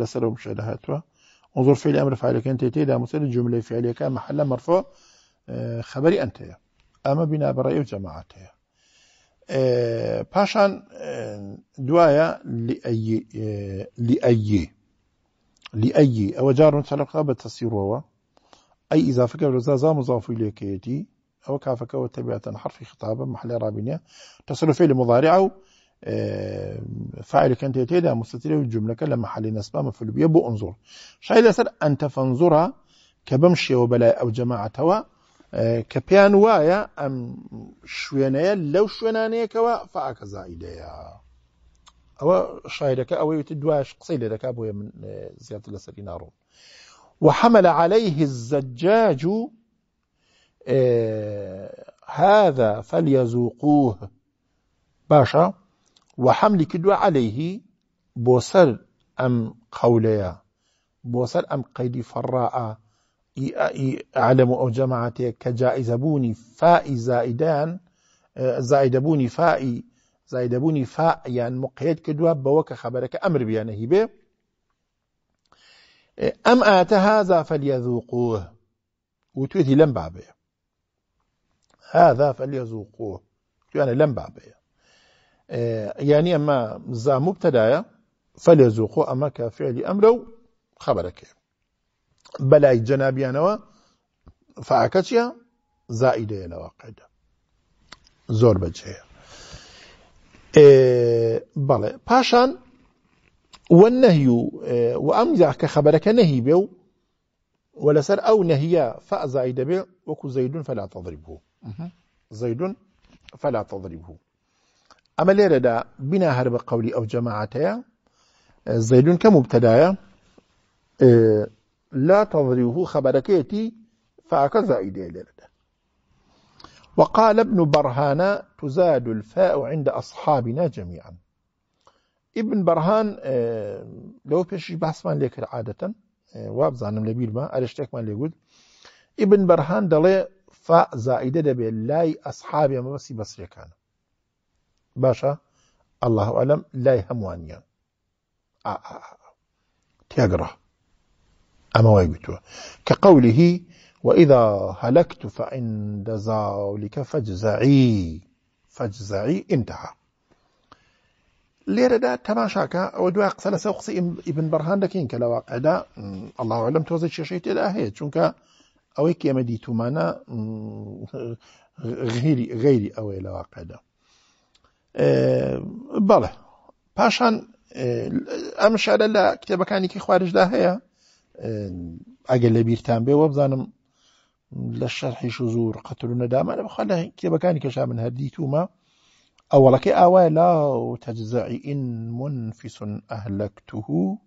لەسەر و مشە دەهاتوە انظر فعل امر فاعل كان تيتيدا مثل الجمله فعلك محل مرفوع إيه، خبري انت اما بنا براي جماعتها إيه، باشان إيه، دوايا لاي لاي لأي أو جار متعلق أبد هو أي إضافة والزازة مضاف إليه كيتي أو كافك وتبعة حرف خطابة محل رابينيا تصل فعل مضارع أو آه، فاعل كانت يتيدا مستتر الجملة لما حل نسبة مفعول به بو انظر شاي أسر أنت فانظر كبمشي وبلا أو جماعة هو آه، كبيان وايا أم شوينيا لو شوينانيا كوا فأك زائديا أو شاعرەکە ئەوەی او قسەی قصيده دكا بۆیە من آه، زیاتر لەسەری ناڕۆم وحمل عليه الزجاج آه، هذا فليذوقوه باشا وحمل كدوا عليه بوسر أم قوليا بوسر أم قيد فراء أعلم أو جماعتي كجائزة بوني فائي آه، زائدان زائد بوني فائي زایدەبوونی فعیان مقعد کردووە بەوە کە خەبەرەکە ئەمر بیانە هی بێ ئەم ئاتە هذا فليذوقوه وتوێتی لەم بابەیە هذا فليذوقوه انا لەم بابەیە یعنی اما زا مبتەدایە فلیذوقو اما کە فعلی ئەمرە و بلای بەلای جەنابیانەوە فعەکە چیە زائیدەیە لەواقعدا زۆر بەجێە إيه، بله پاشان و نهیو إيه، و و ئەمزا خبر خەبەرەکە نەهی بێ و وە لەسەر ئەو نەهە فەزایی دەبێ وەکو زەیدون فەلا تەضری بوو زەیدون فەلا تەضری بوو ئەمە لێرەدا بنا هەر بە قولی ئەو جەماعاتەیە إيه، زەیدون کە مبتەدایە لا تەضریه خەبەرەکەیەتی فاکە زائیدێ لێرەدا وقال ابن برهان تزاد الفاء عند أصحابنا جميعا ابن برهان لو بيش بحثمان لك عادة وابزانم لبيل ما أرشتك من لقود ابن برهان دلي فاء زائدة دبي لاي أصحابي ما بسي بسري كان باشا الله أعلم لاي هموانيا تيقرأ أما ويقتوه كقوله وإذا هلكت فعند ذلك فاجزعي فاجزعي انتهى لێرەدا تەماشاکە ئەوە دوای قسە لەسە قسی ئیبن بەرهان دەکەین کە لە واقعدا ئەله لەم تۆزە کێشەی تێدا هەیە چونکە ئەوەی کێمە دیتومانە غیری غیری ئەوەی لە واقعدا بەڵێ پاشان ئەم شارە لە کتێبەکانی کی خواردشدا هەیە ئەگەر لە بیرتان بێ وە للشرح شزور قەتر و نەداما لە بخوا لە کتێبەکانی کەشا من هەردیتومە تجزعي إن منفس أهلكته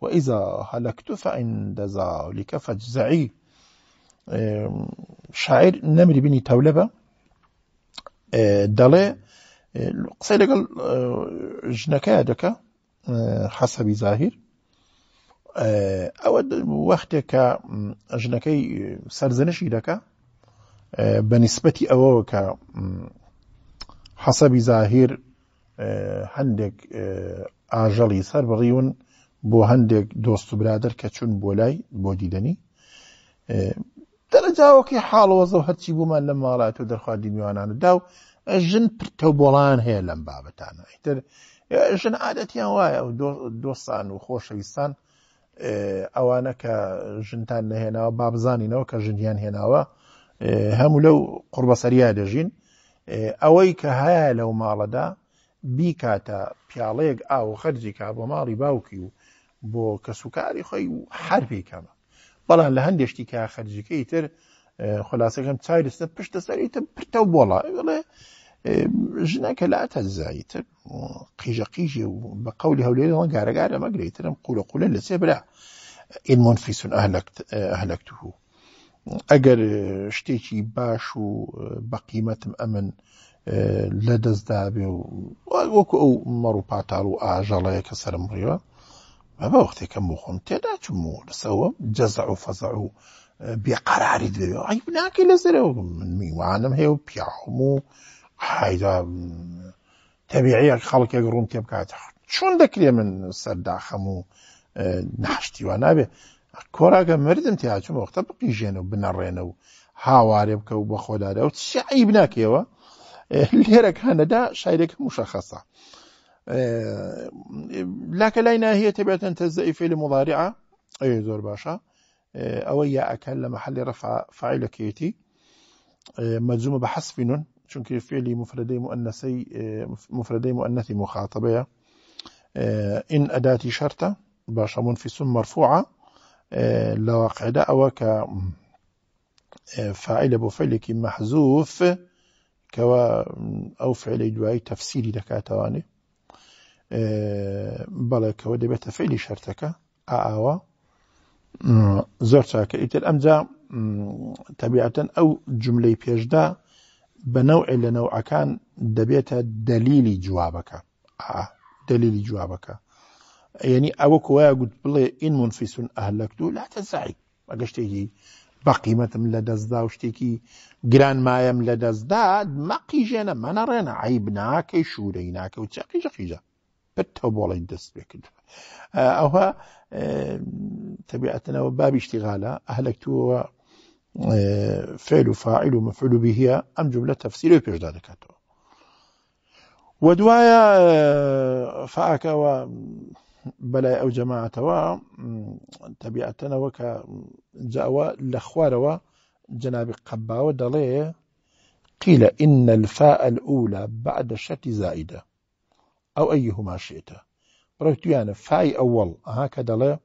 وإذا هلكت فعند ذلك فاجزعي شاعر نمر بني تولبة أه، دالي قصيدة أه، قال أه، جنكادك حسب ظاهر ئەوە وەختێک کە ژنەکەی سەرزنشی دەکە بە نیسبەتی ئەوەوە کە حەسەبی زاهیر هەندێک ئاژەڵی سەر بڕیون بۆ هەندێک دۆست و برادر کە چون بۆ لای بۆ دیدەنی دەرەجاوەکی حاڵەوەزە و هەرچی بوومان لە ماڵات و دەرخواردی میوانانە دا و ژن پرتە بۆڵان هەیە لەم بابەتانە ئیتر ژن عادەتیان وایە و دۆستان و خۆشەویستان ئەوانە کە ژنتان نەهێناوە با بزانینەوە کە ژنیان هێناوە هەموو لەو قوربەسەریا دەژین ئەوەی کە هەیە لەو ماڵەدا بیکاتە پیاڵەیەک ئاو خەرجی کا بۆ ماڵی باوکی و بۆ کە سوکاری خۆی و هەر پێیکەمە بەڵام لە هەندێشتی کە خەرجەکەی تر خلاصەکەم چای دەستە پشتە سەری تە پرتە بۆڵێ ژنەکە لا تزايت قيجا قیژێ بقولي هولي قولی هەولێەوە گارەگارە ما قولە قولا قولا لسي بلا إن منفس أهلكت أهلكته أجر و باشو بقيمة أمن لدز دابي وكو أو مەڕ باتالو آجالا يكسر ئاژەڵەیە کە سرم ڕێوە بەبە وەختێکەم بۆ خۆم تێدا چم و لەسەوە جەزع و من ميوانم هيو و حیدا تەبیعەیەک خەڵکێک ڕوون تێ بکات چۆن دەکرێ من سەرداخەم و ناشتیوان نابێ کۆراگە مردم تیاچم وەختە بقیژێن و بنەڕێنە و هاوارێ بکە و بە خۆدارە و چعی بناکەوە لێرەکانەدا شاعرێک مشەخەسە لاکە لای ناهەیە تەبێتەن تەزەئیفی لە مڵاریعە ئەو زۆر باشە ئەوە یاعەکە لە مەحلی ڕەفاعیلەکێتی مەجمومە بە حەسفینون چونکی فعلی مفردي اه، مؤنثی مفردي مؤنثی مخاطبه اه، ان اداتي شرطه باش منفس مرفوعه اه، لواقع قاعده او ك فاعل ابو فعل محذوف كوا او فعل جواي تفسيري دكاتواني بەڵێ کەەوە دەبێتە فعل شرطك ئاوا زرتك چاکە الامزه ئەمجا او جمله جملەی بەنەوعی لە نەوعەکان دەبێتە دەلیلی جوابەکە دەلیلی جوابەکە ینی ئەوە کوواە گوت بڵێ ئین منفیسون ئەهلەکتو لا تەزای ئەگە شتێکی بەقیمەتم لە دەستدا و شتێکی گرانمایم لە دەستدا مەقیژێنە مەنەڕێنە عیب ناکەی شوورەی ناکە و چقیژە قیژە پتە بۆڵی دەست پێکرد ئەوە تەبیعەتنەوە بابیشتیغاالە ئەهلەکتووە فعل فاعل آه، و مفعول به هەیە ئەم جملە تەفسیری پێشدا دەکاتەوە وە دوایە فعکەوە بەلای ئەو جەماعەتەوە تەبیعەتەنەوە کە جاوە و جناب قبا و دەڵێ قيل إن الفاء الأولى بعد الشت زائدة أو أيهما شئت يعني فاي أول هكذا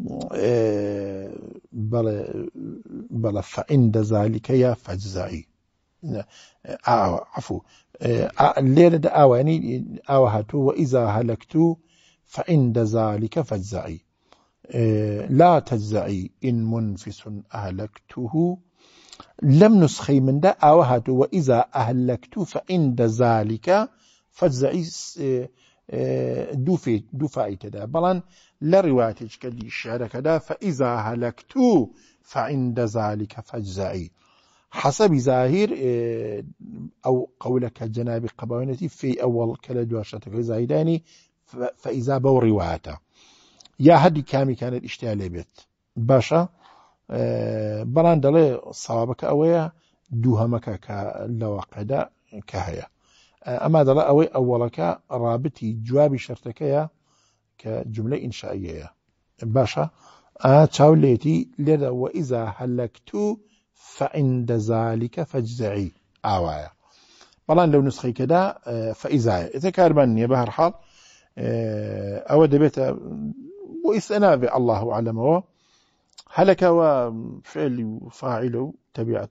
بلا إيه، بلا فعند ذلك يا فجزعي أو آه، آه، عفو الليلة آه، دا أو يعني أو هاتو وإذا هلكت فعند ذلك فجزعي لا تجزعي إن منفس أهلكته لم نسخي من دا أو هاتو وإذا أهلكت فعند ذلك فجزعي دووفای تێدا بەڵان لە ڕیواتێک کە دی شارەکەدا فەئیزا هەلەکتو فعیندە زالیکە فەجزایی حەسەبی زاهیر ئەو قەولەکە جەنابی قەباوێنەتی فێ ئەوەڵ کە لە دواشەتەکەی زایدانی فەئیزا بەو ڕیواتە یا هەردی کامیکانت ئیشتیا لێ بێت باشە بەڵان دەڵێ ساوابەکە ئەوەیە دووهەمەکە کە لەواقعدا کە هەیە آه، اما دلا او اولك رابطي جوابي شرطك يا كجمله انشائيه باشا ا آه، تاوليتي لذا واذا هلكت فعند ذلك فاجزعي اوايا بلان لو نسخي كذا آه، فاذا اذا كان يا بهر حال او دبيت واسنا الله اعلم هلك وفعل فاعل تبعة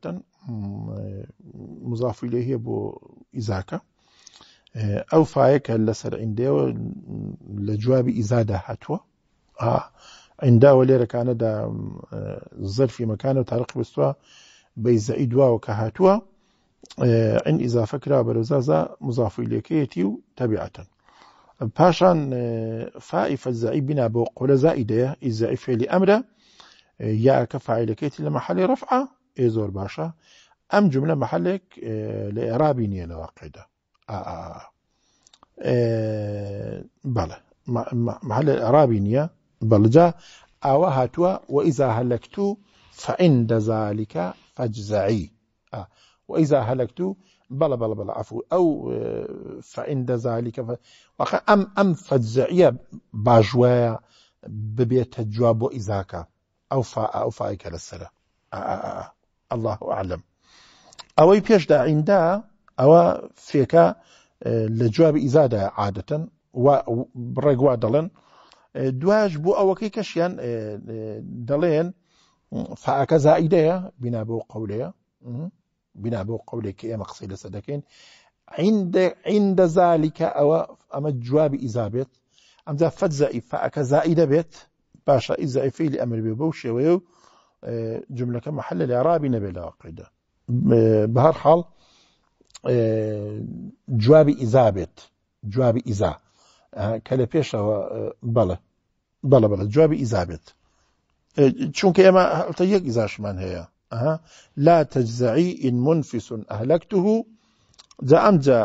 مضاف اليه بو اذاك آه، او فايك لسر عنده لجواب ازاده هاتوا اه عنده وليره كان دا الظرف آه، في مكانه تعلق بستوا بيزايد واو كهاتوا آه، ان اذا فكره برزازا مضاف اليك يتيو تبعتا باشان فائف الزائب بنا بقول زائده الزائف لامره يا كفاعل كيتي لمحل رفعه ايزور باشا ام جمله محلك لاعرابين يا واقعده آه آه. آه. إيه، بله محل الإعراب نيا بلجا أو هاتوا وإذا هلكت فعند ذلك فاجزعي آه. وإذا هلكت بلا بلا بلا عفو أو آه، فعند ذلك ف... وخ... أم أم فجزعية باجوايا ببيت الجواب وإذاك أو فا أو فايك للسرة آه،, آه آه آه. الله أعلم أو يبيش دا عنده ئەوە فێکە لە جوابی ئیزادە عادەتەن ڕێگوا دەڵێن دواش بۆ ئەوەکەی کەشیان دەڵێن فعکە زائیدەیە بنا بۆ قولەیە بنا بۆ قولێکی ئێمە قسەی لەسە دەکەین عندە ذلكکە ئەوە ئەمە جوابی ئیزابێت ئەمجا فەت زائیف فعکە زائیدە باشە ئیزائفی لە ئەمر بێ بەو شێوەیە و جملەکە محل لە عرابی نەبێت لە عقیدە بە حاڵ جوابی ئیزا بێت جوابی ئیزا کە لە پێشەوە بەڵە بەڵە بەڵە جوابی ئیزا بێت چونکە ئێمە هەڵتە یەک ئیزاشمان هەیە لا تجزعی ئین منفیسون ئەهلەکتوه جا ئەمجا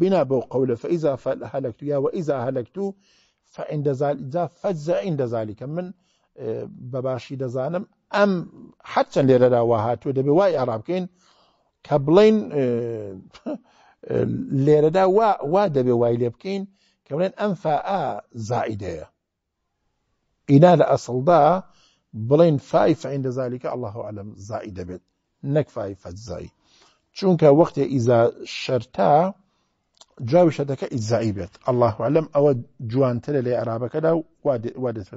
بنا بەو قەولە فەئیزا هەلەکتو یاوە ئیزا هەلەکتو فعندجا فەجزە عیندەزالیکە من بەباشی دەزانم ئەم حچەند لێرەدا وهاتوە دەبێ وای ئارابکەین كبلين ليردا اه، اه، لێرەدا وا دەبێ وای آنفا آ کە بڵێن ئەم فعا زائیدەیە ئینا لە ئەسڵدا بڵین فای فعین دەزالیکە ئەله عالم زایی دەبێت نەک فای فەتزایی چونکە شرتا جواب شەرتا جاوی شەتەکە ئیزایی بێت ئەله عالم ئەوە جوانترە لێ عرابەکەدا وا دەێت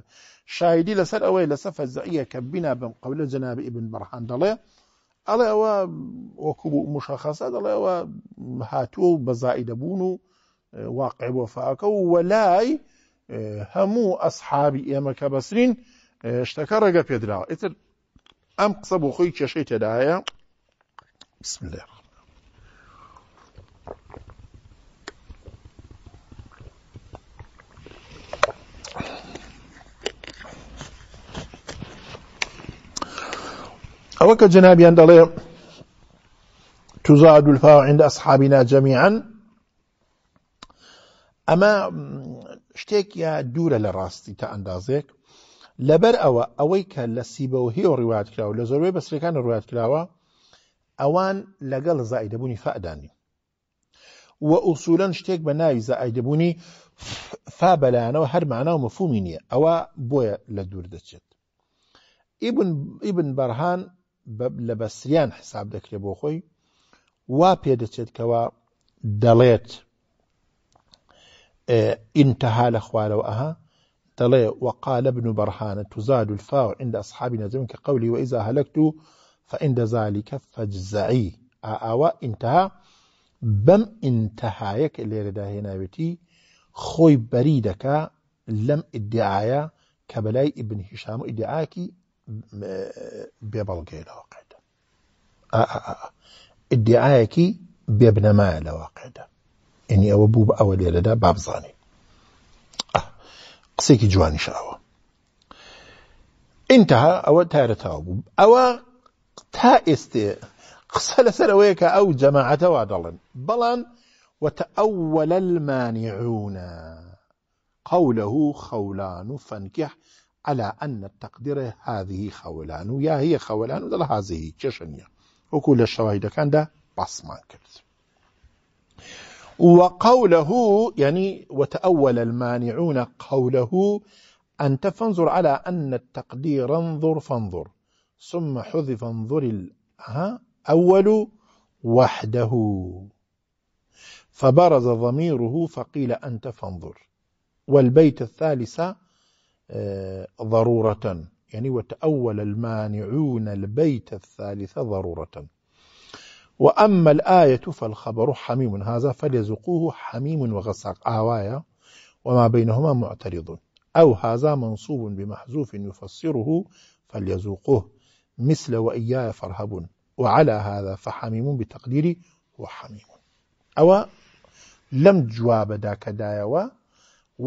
شایدی لەسەر ئەوەی لە سەفە زعیە کە بنا بم ئەڵێ ئەوە وەکو مشەخەسە دەڵێ ئەوە هاتووە و بەزائیدە بوون و واقع بۆ فاکە و وەلای هەموو ئەسحابی ئێمە کە بەسرین شتەکە ڕێگە پێدراوە ئیتر ئەم قسە بۆ خۆی کێشەی تێدایە بسم لێ ئەوە کە جنابیان دەڵێ توزاد الفاع عند أصحابنا جميعا ئەمە شتێکە دوورە لە ڕاستی تا ئەندازێک لەبەر ئەوە ئەوەی کە لە سیبەوە هی و ڕیوات کراوە لە زۆربەی بەسرەکان ڕات کراوە ئەوان لەگەڵ زائیدەبوونی فەدانی و ئوسولەن شتێک بە ناوی زائیدەبوونی فا بەلایانەوە هەرمانە و مەفومی نییە ئەوە بۆیە لە دوور دەچێت ئیبن بەرهان لە بەسریان حساب دەکرێت بۆ خۆی وا پێ دەچێت انتهى دەڵێت ئینتەها لە وقال ابن برهان تزاد الفاء عند اصحابنا نجم كقولي وإذا هلكت فعند ذلك فاجزعي ئاوا انتها بم انتهایەک لێرە داهێناوێتی خۆی بەری دەکا لەم لم کە كبلاي ابن هشام و لواقعدة لە واقعدا ئیدعاەکی بێبنەمایە لە واقعدا ئەنی ئەوە بوو بە ئەوە لێرەدا بابزانین قسێکی جوانیشاوە ئینتەها ئەوە تارەتاو بوو أو تا ئێستێ او تائستي ئەوەیە سرويك او جماعة دەڵن بلان وتأول المانعون قوله خولان فانكح على أن التقدير هذه خولان ويا هي خولان خەولان هذه دڵ وكل الشواهد كان ده بس ما كرت وقوله يعني وتأول المانعون قوله أن تفنظر على أن التقدير انظر فانظر ثم حذف انظر الأول أه، وحده فبرز ضميره فقيل أنت فانظر والبيت الثالث آه، ضرورة يعني وتأول المانعون البيت الثالث ضرورة وأما الآية فالخبر حميم هذا فليزقوه حميم وغساق آوايا وما بينهما معترض أو هذا منصوب بمحذوف يفسره فليزوقه مثل وإياي فارهبون وعلى هذا فحميم بتقديري هو حميم أو لم جواب داك دايوا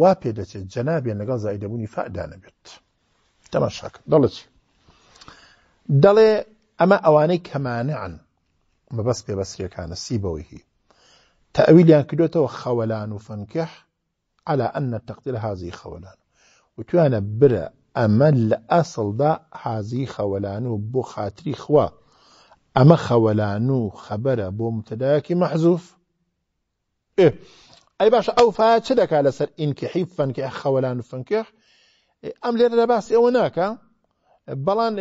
وا پێ دەچێت جەنابێن لەگەڵ زایدەبوونی فعدا نەبێت تەماشاکە دەڵێت دەڵێ ئەمە ئەوانەی کەمانعن مەبەس پێ بەسرەکانە سیبەوەیهی تەویلیان کردوێتەوە خەوەلان و فەنکح على أن التقدير هذه خولان وتوانا برا أمل أصل دا هذه خولان بو خاطري خوا أما خولان خبر بو متداك محذوف إيه ئەی باشە ئەو فا چ دەکا لەسەر ئینکیحی فەنکە خەوەلان و فەنکەخ ئەم لێرە لە باسی ئەوە ناکە بەڵام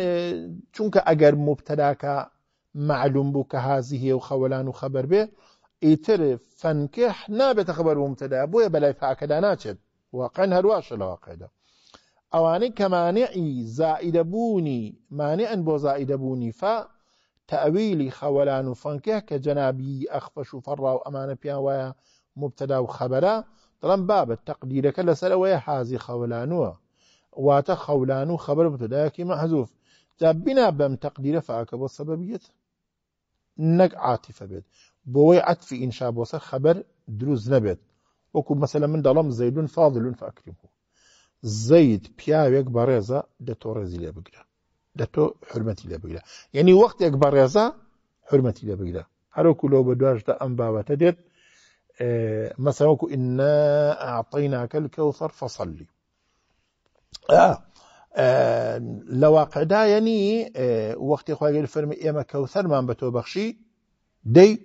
چونکە ئەگەر مبتەداکە معلوم بوو کە هازی هەیە و خەوەلان و خەبەر بێ ئیتر فەنکەح نابێتە خبەر و متەدا بۆیە بەلای فاکەدا ناچێت واقعن هەرواشە لەواقعدا ئەوانەی کەمانعی زائیدەبوونی مانعن بۆ زائیدەبوونی فا تەویلی خەوەلان و فەنکەح کە جەنابی ئەخفەش و فەڕا و ئەمانە پیان وایە مبتەدا و خەبەرە دەڵم بابەت تەقدیرەکە لەسەر ئەوەیە حازی خەولانووە واتە خەولان و خەبەر بتەدایەکی مەحزوف جا بینا بەم تەقدیرە فاکە بۆ سەبە بێت نەک عاتیفە بێت بۆەوەی عتفی ئینشا بۆسە خەبەر دروست نەبێت وەکو مەسەلە من دەڵم زەیدون فاضلون فاکریم بوو زەید پیاوێک بەڕێزە دە تۆ ڕێزی لێ بگرە دە تۆ حرمەتی لێ بگرە یعنی وەختێک بەڕێزە حرمەتی لێ بگرە هەروکو لەو بە دواشدا ئەم بابەتە دێت آه، مثلا إنا أعطيناك الكوثر فصلي آه. آه لەواقعدا ینی يعني، آه، وەختی خواگەر فەرمی ئێمە کەوتەرمان بە تۆ بەخشی دەی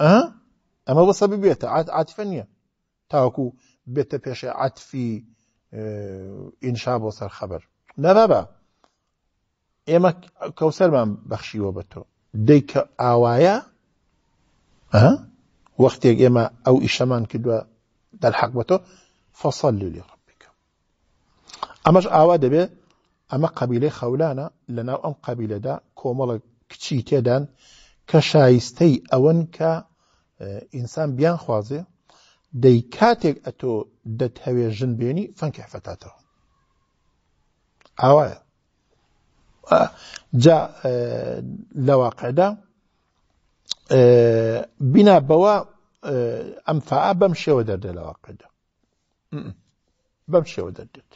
عاد بەسە ببێتە عاتفە نییە تاوەکو بێتە پێشێ عاتفی ئینشا آه، بۆ خبر لا بابا ئێمە كوثر ما بخشي وبتو دي كأوايا أه وەختێک ئێمە ئەو ئیشەمان کردووە دەرحەق بە تۆ فەسەل لولی ڕبیکە ئەمەش ئاوا دەبێ ئەمە قەبیلەی خەولانە لەناو ئەم قەبیلەدا کۆمەڵک کچی تێدان کە شایستەی ئەوەن کە ئینسان بیان خوازێ دەی کاتێک ئەتۆ دەت هەوێ ژن بێنی فەنکە فەتاتەوە ئاوایە جا لەواقعدا بینابەوە أه، ام فا بمشي دەردێ لە بمشي بەم شێوە دەردێت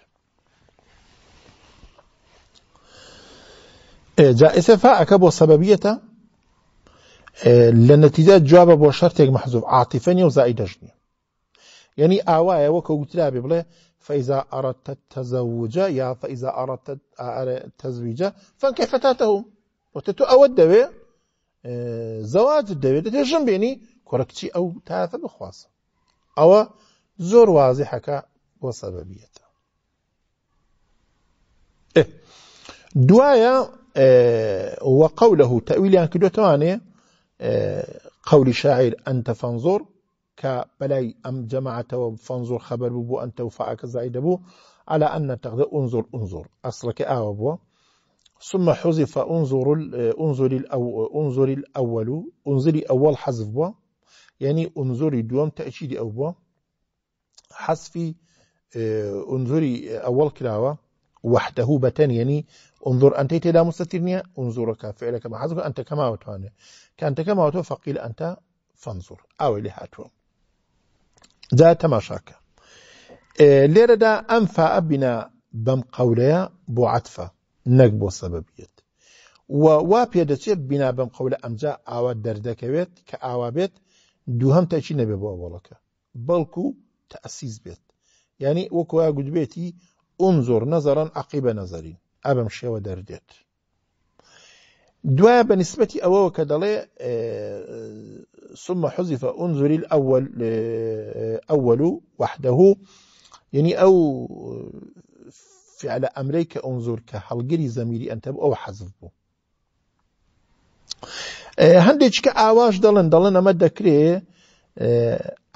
جائزة فاعك سببية لنتيجة جواب بو شرطك محذوف عاطفني وزائد جني يعني آوايا وكو تلابي فإذا أردت التزوج يا فإذا أردت التزويج فانكح فتاتهم وتتو أود أه، زواج الدوي دتي كركتي أو تاتا بخواسە أو زور واضحك بۆ اه، دوايا وقوله وەقە لەه تەویلیان کردوێتوانێ اه، قولی شاعر ئەتە فەنزۆر کە أم جماعة فانظر خبر خەبەر بوو بۆ زايد بو على أن تغذى أنظر أنظر أصلك بو ثم حذف أنظر أنظر الأول أنظر الأول أنظر أول حذف یعنی ئونزۆری دووەم تەچیدی ئەو بووە حەسفی ئونزۆری ئەوەڵ کراوە وحده بەتەن یعنی انظر انت تدا مستتر نیە انظرك فعلك محذوف انت كما وتوانه كانت كما وتو فقيل انت فانظر او اللي هاتو جاء تماشاك لێرەدا ئەم فعبنا بەم قەولەیە بۆ عتفە نەک بۆ سەبەبیت و وا پێدەچێت بنا بەم قەولە ئەمجا ئاوا دەردەکەوێت کە ئاوا بێت دووهم تاچی نەبێ بو ئەوڵەکە بەڵکو تەسیز بێت یعنی وەکوە گوتبێتی ئۆم انظر نەزەران عقیبە نەزەرین ئەبم شێوە دەردێت دوایە بە نسبەتی ئەوەوە کە دەڵێ اه، ثم حزف انظر الأول اه، أول وحده يعني أو اه، فعل أمريك انظر كحلقري زميري أنت أو حذف بو هەندێک کە ئاواش دەڵن دەڵن ئەمە دەکرێ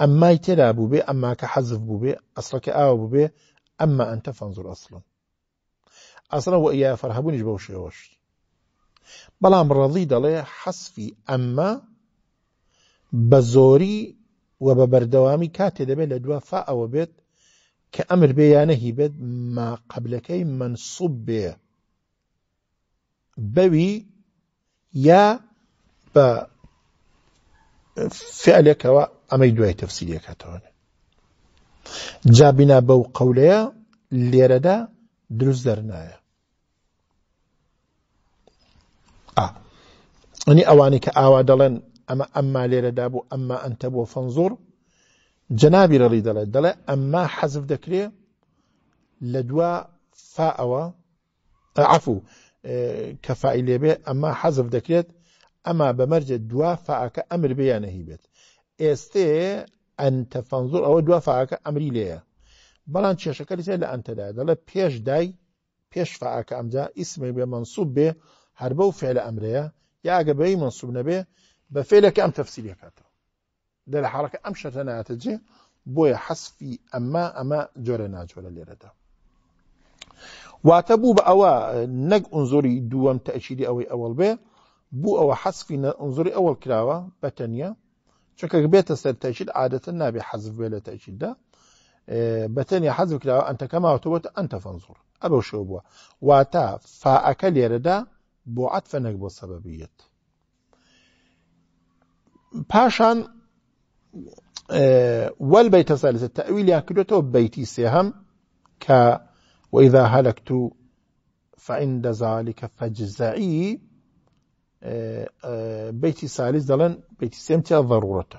ئەمای تێرا بوو بێ ئەمما کە حەزف بوو بێ ئەسڵەکە ئاوە بوو بێ ئەمما ئەتە فەنزور ئەسڵن ئەسڵە و ئیا فەرهەبوونیش بەو شێوەش بەڵام ڕەضی دەڵێ حەسفی ئەمما بە زۆری و بە بەردەوامی کاتێ دەبێت لە دووە فا ئەوە بێت کە ئەمر بێ یانەهی بێت ما قبلەکەی منسوب بێ بەوی یا با فعلك و اما يدوى تفسيريك هاتون جابنا بو قوليا ليردا دروز درنايا اني اواني كاوا دلن اما اما ليردا بو اما انت بو فانظر جنابي رضي دلن دلن اما حزف دكري لدوا فاوا عفو كفائل اه، يبي اما حزف دكريت ئەما بەمەرجە دوا فعکە ئەمر بیان نەهی بێت ئێستێ ئەتە فەنزۆر ئەوە دوا فعکە ئەمری لەیە بەڵام کێشەکەلی لە ئەتەدا دەڵە پێش دای پێش فعکە ئەمجا ئیسمی بێ منسوب بێ هەر بەو فێلە ئەمرەیە یاگە بەی منسوب نەبێ بە فێلەکە ئەم تەفسیلەکاتەوە دە لە حڵەکە ئەم شەتە ناتەجێ بۆیە حەسفی ئەمما ئەمە جۆرە ناجۆرە لێرەدا واتە بوو بە ئەوە نەک ئونزۆری دووەم تەچیدی ئەوەی ئەوەڵ بێ بو ئەوە حەسفی ئەنزوری ئەوە کراوە بە تەنیا چونکە بێتە سەر تەشید عادەتەن نابێ حەزف بێ لە تەشیددا اه، بە تەنیا حەزف کراوە ئەتەکەماوتەوەتە ئەتە فەنزور ئەبەو شەو بووە واتە فعەکە لێرەدا بۆ عەتفەنەك بۆ سەبەبیت پاشان اه، وەل بەیتە سالسە تەویلیان کردێتەوە بەیتی سێهەم کە وەیدا هەلەکت و فعین دەزالیکە بەیتی سالیس دەڵێن بەیتی سێم تیا ضرورەتە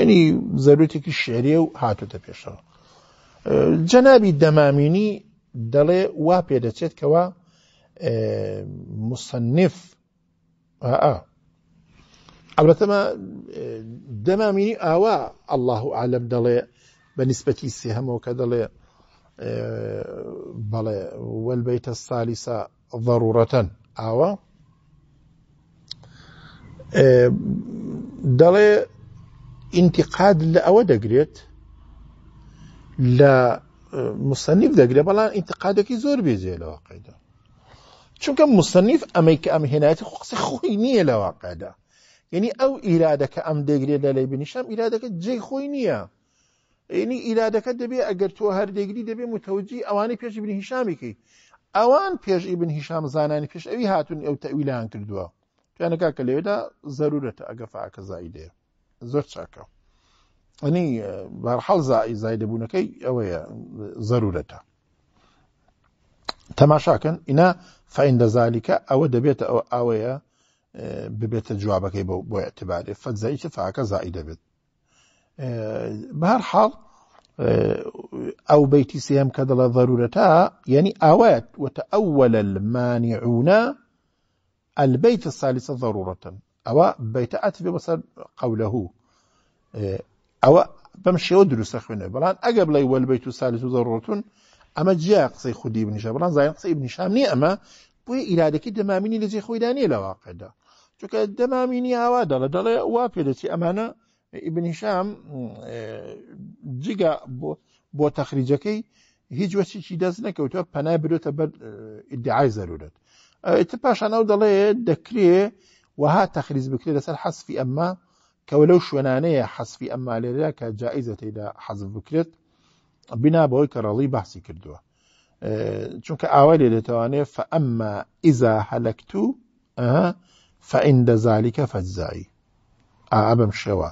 ینی زەروتێکی شعریە و هاتوتە پێشەوە جەنابی دەمامینی دەڵێ وا پێ دەچێت کەەوە مصنف ئەبرەتەمە دەمامینی ئاوا ئەله عالم دەڵێ بە نسبەتی سێ هەمەوە کە دەڵێ بەڵێ وەلبەیتە سالیسا ضرورەتەن ئاوە دەڵێ ئینتیقاد لە ئەوە دەگرێت لە مستنیف دەگرێت بەڵام ئینتقادێکی زۆر بێزیێ لە واقعیدا چونکە مستنیف ئەمەی کە ئەم هێنایەتی قسی خۆی نییە لە واقعدا یعنی ئەو ئیرادەکە ئەم دەگرێت لە لای بنیشم ئیرادەکە جێ خۆی نییە ینی ئیرادەکە دەبێ ئەگەر تۆ هەردەگری دەبێ متەوجی ئەوانەی پێشی بنی هیشامیکەی ئەوان پێش ئیبن هیشام زانانی پێش ئەوی هاتون ئەو تەویلان کردووە توانەکە کە لەوێدا زەرورەتە ئەگە فاکە زایی دێ زۆر چاکە ئەنی بارحەڵ زایی زای دەبوونەکەی ئەوەیە زەرورەتە تەماشاکەن ئینا فەیندە زالیکە ئەوە دەبێتە ئەو ئەوەیە ببێتە جوابەکەی بۆ بۆ اعتبارێ فەتزایی فاکە زایی دەبێت بەهر حاڵ أو بيت سيام كدل ضرورتا يعني آوات وتأول المانعون البيت الثالث ضرورة أو بيت ئەتبێ بەسەر قوله أو بمشي أدرس دروستە بلان أقب لي والبيت الثالث ضرورة أما جاء قصي خدي جیا شام بلان بنیشە قصي زایان شام بنیشام نیە ئەمە بۆی ئیرادەکە دەمامینی لەجێ خۆیدانی لە واقعدا چونکە دەمامینی ئاوا دەڵە دەڵێ وا ئیبنیشام جگە بۆ تەخریجەکەی هیچ وەسیی دەست نەکەوتوە پەنای برێتە بەر ئیدعای زەرورەت ئیتر پاشانەو دەڵێ دەکرێ وها تەخریز بکرێت لەسەر حەسفی ئەمما کەەوە لەو شوێنانەیە حەسفی ئەمما لێرا کە جائزەتیدا حەزف بکرێت بنا بەوەی کە ڕەڵی باسی کردووە چونکە ئاوا لێ دەتوانێت فەئەمما ئیزا هەلەکتوو فەئین دەزالیکە فەجزایی ئا ئەبم شەوە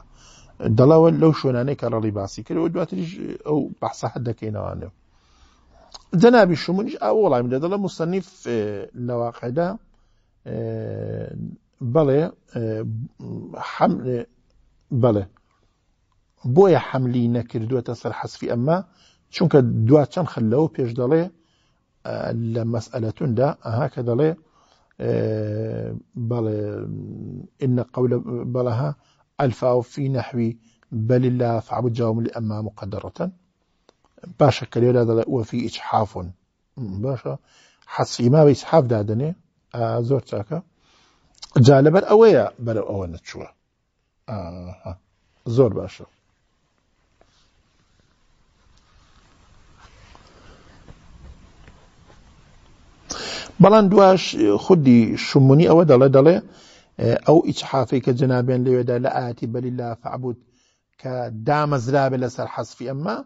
دەڵەوە لەو شوێنانەی کە ڕەڵی باسی کردەوە دواتریش ئەو بەسەحت دەکەینەوەانێ جەنابی شومنیش ئەو وڵامی لە دەڵە مستەنیف لەواقعدا بەڵێ بەڵێ بۆیە حملی نەکردوێتە سەر حەسفی ئەمما چونکە دوا چەند خلەوە پێش دەڵێ لە مەسئلەتوندا ئەها کە دەڵێ بەڵێ ئە قەولە بەڵەها الفا في نحو بل الله فعبد جاوم لأما مقدرة باشا كليلا دل وفي إجحاف باشا حسي ما بإسحاف دادني آه زور تاكا جالب أويا بل أوى نتشوى آه زور باشا بلان دواش خودی شموني ئەوە دالي دالي ئەو ئیچحافەی کە جنابێن لەوێدا لە ئاتی بەلیلا فعبود کە دامەزرابێ لەسەر حەسفی ئەمما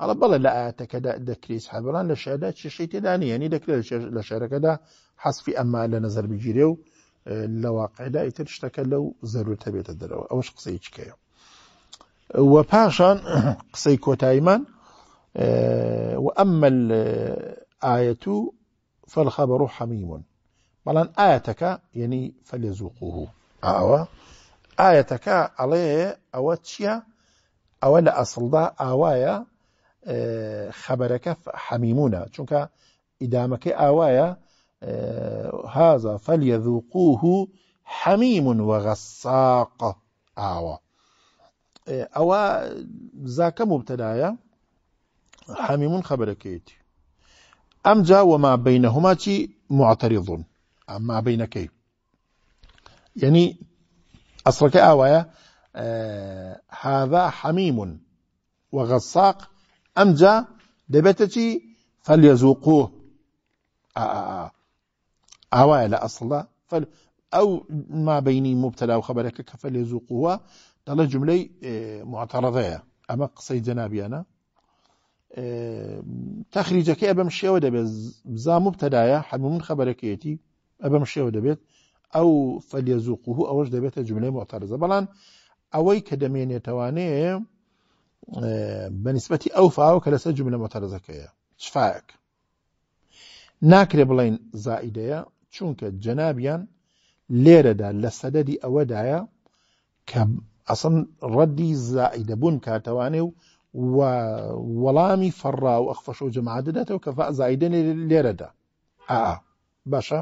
ئەڵە بەڵە لە ئاەتەکە دەکریس هەبڵان لە شعدا چشەی تێدانی ینی دەکرێت لە شارەکەدا حەسفی ئەمما لە نظر بگیرێ و لە واقعدا ئیتر شتەکە لەو زەرورتە بێتە دەرەوە ئەوش قسەی چکەیە وە پاشان قسەی کۆتاییمان وأما الآية فالخبر حميم بلان آياتك يعني فليزوقوه آوا آه، آياتك عليه أو أولا أصل دا آوايا آه، خبرك حميمونا چونك إدامك آوايا آه، هذا فليذوقوه حميم وغساق آوا أو ذاك مبتدايا حميم خبرك أم جا وما بينهما معترضون ما بينك يعني أصرك آوايا آه هذا حميم وغصاق أم جا دبتتي فليزوقوه آه، آه، آه. آوايا لا أصلا أو ما بين مبتلى وخبرك فليزوقوه ترى جملة آه معترضية أما قصي جنابي أنا آه تخرجك يا بمشي ودا بز مبتدايا حميم خبرك يتي ئەبەم شێوە دەبێت ئەو فەلیێزوقه ئەوەش دەبێتە جملەی مۆتەرزە بەڵام ئەوەی کە دەمێنێتوانەیە بەنسبەتی ئەو فاو کە لەسەر جملە مۆتەرزەکەیە شفاەک ناکرێ بڵین زائیدەیە چونکە جەنابیان لێرەدا لە سەدەدی ئەوەدایە کە ئەسن ڕەدی زائیدەبوون کاتەوانێ و وەڵامی فەڕا و ئەخفەش و جەماعدەداتەوە کە زایدەنێ لێرەدا ئا باشە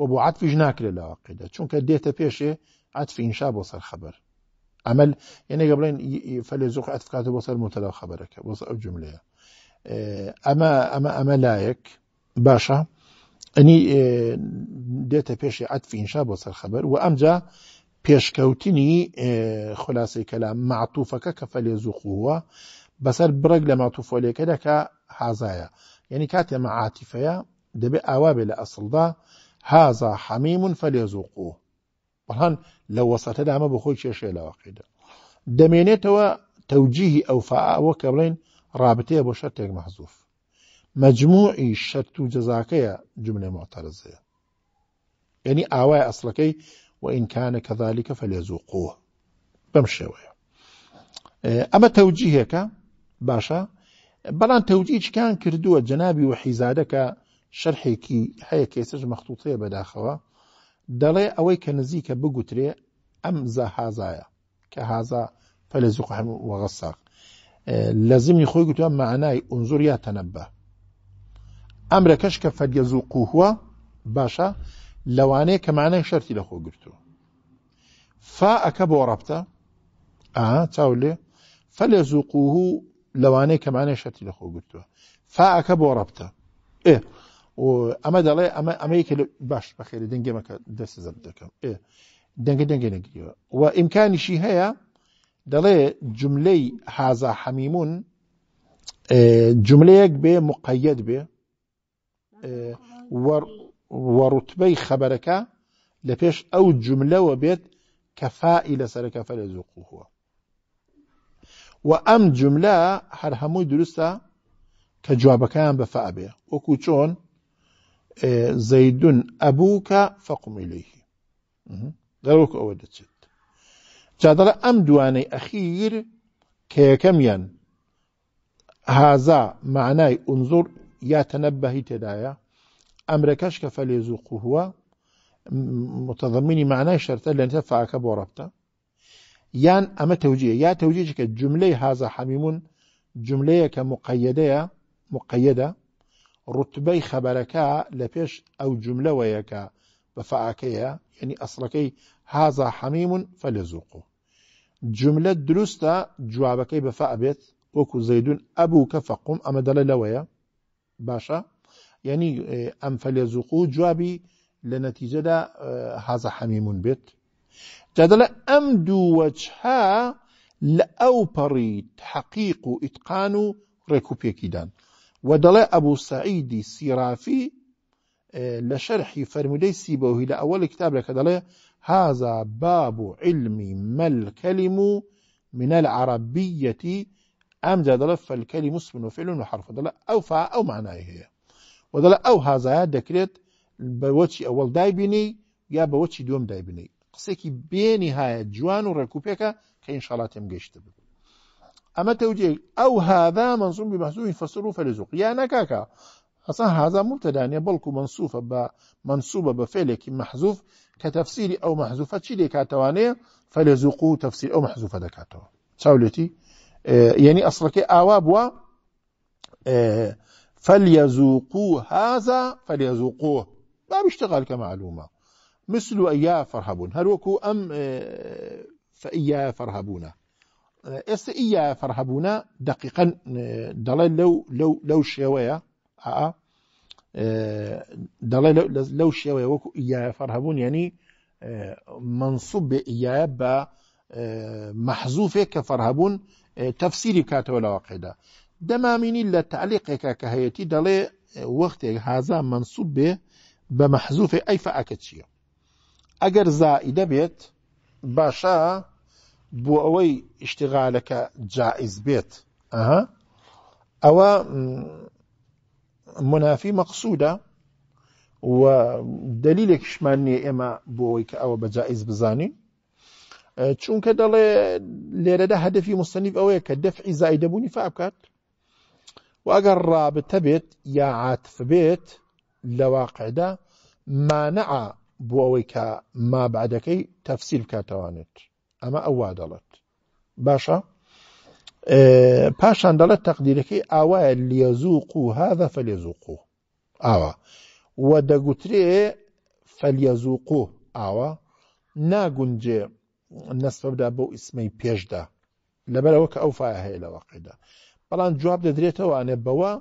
وبو عطفي جناك للاقيدة شون كديتا بيشي عطفي إنشاء بوصل خبر عمل يعني قبلين فلزوق أتفكات بوصل متلا خبرك بوصل أو جملة اه، أما أما أما لايك باشا أني اه، ديتا بيشي عطفي إنشاء بوصل خبر وأمجا بيشكوتني اه، خلاصة كلام معطوفك كفلزوق هو بس البرق لما توفوا لي كذا كهزايا يعني كاتي مع عاطفة دبي أوابل أصل ده هازا حەمیمون فەلێزوقوه بەڵان لە وەسەتەدا ئەمە بخۆی کێشێ لە واقعیدا دەمێنێتەوە تەوجیهی ئەوفاوە کە بڵین رابطەیە بۆ شەرتێک مەحزوف مجموعی شەرت و جەزاکەیە جملێ مۆتەرزەیە یعنی ئاوای ئەسلەکەی وئینکانە کەذلكکە فەلێزوقوه بەم شێوەیە ئەمە تەوجیهەکە باشە بەڵام تەوجی چکان کردووە جەنابی وەحیزادەکە شەرحێکی هەیە کێسش مەختوتەیە بەداخەوە دەڵێ ئەوەی کە نزیکە بگوترێ ئەم زە حازایە کە هازا فەلزوق هەموو وەغەساق لە زمی خۆی گوتوە معنای ئونزور یا تەنەبە ئەمرەکەش کە فەرگەز و قوهوە باشە لەوانەیە کە معنای شەرتی لەخۆ گرتووە فا ئەەکە بۆ ڕەبتە ئا چاو لێ فەلێز و قوه لەوانەیە کە معنای شەرتی لەخۆ گرتووە فا ئەەکە بۆ ڕەبتە ئێ ئەمە دەڵێ ئەمە ئەمەیکە باش بەخێری دەنگێمەکە دەست زەر دەکەم دەنگە دەنگێ نەگریەوە و ئیمکانیشی هەیە دەڵێ جملەی حازا حەمیمون جملەیەک بێ مقەد بێ وەڕوتبەی خەبەرەکە لە پێش ئەو جملەوە بێت کەفائی لەسەرەکە فەرە زوقوهوە و ئەم جملە هەر هەمووی دروستە کە جوابەکان بەفابێ وەکو چۆن زەیدون ئەبووکە فەقمیلەیهی دەروک ئەوە دەچێت جادەڵە ئەم دوانەی ئەخیر کە یەکەمیان هازا معنای ئونزۆر یا تەنەبەهی تێدایە ئەمرەکەش کە فەلێز و قوهوە متەضمنی معنای شەرتە لەنتە فاکە بۆ ڕەبتە یان ئەمە تەوجە یا تەوجێککە جملەی هازا حەمیمون جملەیە کە مقەدەیە مقەدە ڕوتبەی خەبەرەکە لە پێش ئەو جملەوەیەکە بە فعاکەیە یعنی ئەسڵەکەی هازا حەمیمون فەلەزوقو جملە دروستە جوابەکەی بەفا ئەبێت وەکو زەیدون ئەبوو کە فەقوم ئەمە دەڵە لەوەیە باشە یعنی ئەم فەلێزوق و جوابی لە نەتیجەدا هازە حەمیمون بێت جادەڵە ئەم دووەچها لە ئەو پەڕی حەقیق و ئیتقان و ڕێکوپێکیدان ودلاء أبو سعيد السيرافي آه، لشرح شەرحی فەرمودەی سیبەوهی لە ئەوەڵ کتابێک کە دەڵێ هذا باب علم ما الكلم من العربية أم دلاء فالكلم اسم وفعل وحرف دلاء أو فا أو معناه هي ودلاء أو هذا دكرت بوتشي أول دايبني يا بوتشي دوم دايبني قصيكي بيني هاي جوان وركوبيكا كإن شاء الله تمجيش تبقى اما توجيه او هذا منصوب بمحذوف فسره فلزق يا يعني نكاكا اصلا هذا مبتدا يعني بلكو منصوب ب منصوب بفعل محذوف كتفسير او محذوفه شي كاتواني فلزقوا تفسير او محذوفه دكاتو تاولتي يعني آه، اصلك اواب و آه، فليزوقوا هذا فليذوقوه ما بيشتغل كمعلومه مثل اياه فرهبون هل وكو ام آه، فاياه فرهبونه آه، اس اي فرهبونا دقيقا آه، دلا لو لو لو شويه اه, آه، دلا لو لو شويه وك يا فرهبون يعني منصوب يا با محذوف كفرهبون تفسير كاتب الواقدة دما من الا تعليقك كهيتي دلا وقت هذا منصوب بمحذوف اي فاكتشيو اگر زائده بيت باشا بو ئەوەی شتغالەکە جائز بێت اها ئەوە منافی مەقصودە و دلیلێکشمان نیە ئێمە بۆ ئەوی کە ئەوە بەجائز بزانین چونکە دەڵێ لێرەدا هەدفی مستنیف ئەوەیە کە دەفعی زایدەبوونی فابکات و ئەگەر ڕابتە بێت یا عاتف بێت لە واقعدا مانەعە بۆ ئەوەی کە مابعدەکەی تەفسیل بکاتەوانێت ئەمە ئەو وا دەڵێت باشە پاشان دەڵێت تەقدیرەکەی ئاوایە لێزوق و هذا فەلێزوق و ئاوە وە دەگوترێ فەلیەزوق و ئاوە ناگونجێ نەسفەبدا بۆ ئیسمەی پێشدا لەبەرەوە کە ئەو فایە هەیە لە واقعدا بەڵام جواب دەدرێتەوەانێ بەوە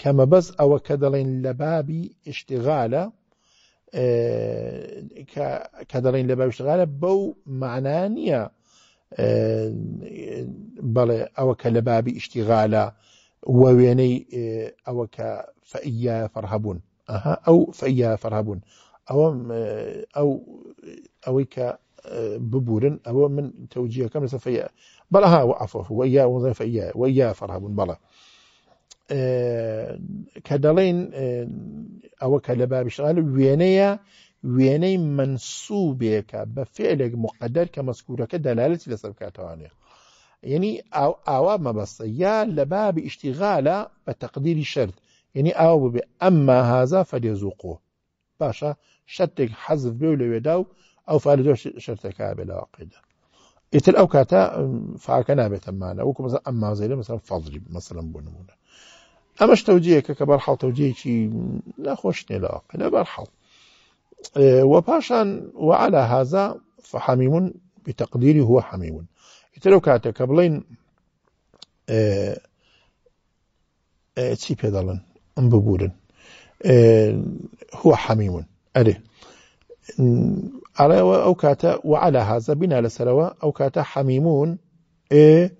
کەمەبەز ئەوە کە دەڵێن لە بابی شتغالە کە آه، دەڵین لە بەوشتغالە بەو معنانیە آه، بەڵێ ئەوە کە لە بابی ئیشتیغالە وە آه، وێنەی ئەوە کە فەئیا فەرهەبوون ئەو فەئیا فەرهەبوون ئەوە ئەو ئەوەی کە ببورن ئەوە من تەوجیەکەم لەسەر فەیە بەڵەها وە ئەفۆ وە یا وەزە فەیە وە یا بەڵە کە دەڵێن ئەوە کە لە بابیشال وێنەیە وێنەی منسوبێکە بە فعلێک مقدەر کە مەسکوورەکە دەلالەتی لەسەر بکاتوانێت یعنی ئاوا مەبەستە یا لە بابی ئیشتیغاالە بە تەقدیری شرت یعنی ئاوا ببێ ئەمما هازا فەرێزوقۆ باشە شتێک حەزف بێ و لەوێدا و ئەو فال زۆر شەرتەکە بێ لەواقیدا ئیتر ئەو کاتە فاکە نابێتەمانە وەکو مەزە ئەممازەی لە مەسەر فەڵی مەسلم بۆ نمونە امش توجيه كك برحل توجيه شي لا خوش نلا قنا برحل اه، وباشا وعلى هذا فحميم بتقديري هو حميم اتلو كاتك كبلين ا اه، تي اه، بيدالن ام ببورن هو حميم اري على او كاتا وعلى هذا بنا لسلوى او كاتا حميمون ا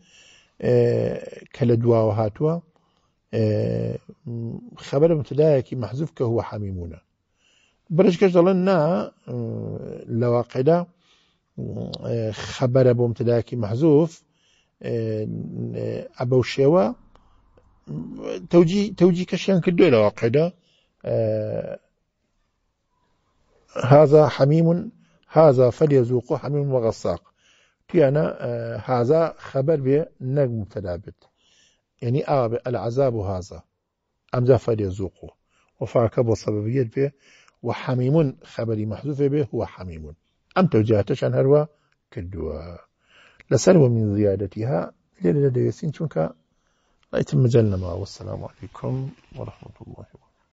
إيه إيه وهاتوا آه، خبر متدایەکی مححزوف کە هو حەمیمونە برش دلنا آه، لواقع دا آه، خبر ابو خەبەرە بۆ متدایەکی ابو ئەبەو توجيه توجيه کەشیان كدو لواقع دا هذا حميم هذا فليذوقه حميم وغصاق كيانا هذا خبر به نجم يعني ئاوا العذاب هذا أم ئەمجا فەرێ زووق و وفاکە بۆ سەبەبیت بێ و حەمیمون هو حميم أم توجهتش عن هروا كدوا لسلو من زيادتها لدي دەوێستین چونکە لا يتم والسلام عليكم ورحمة الله وبركاته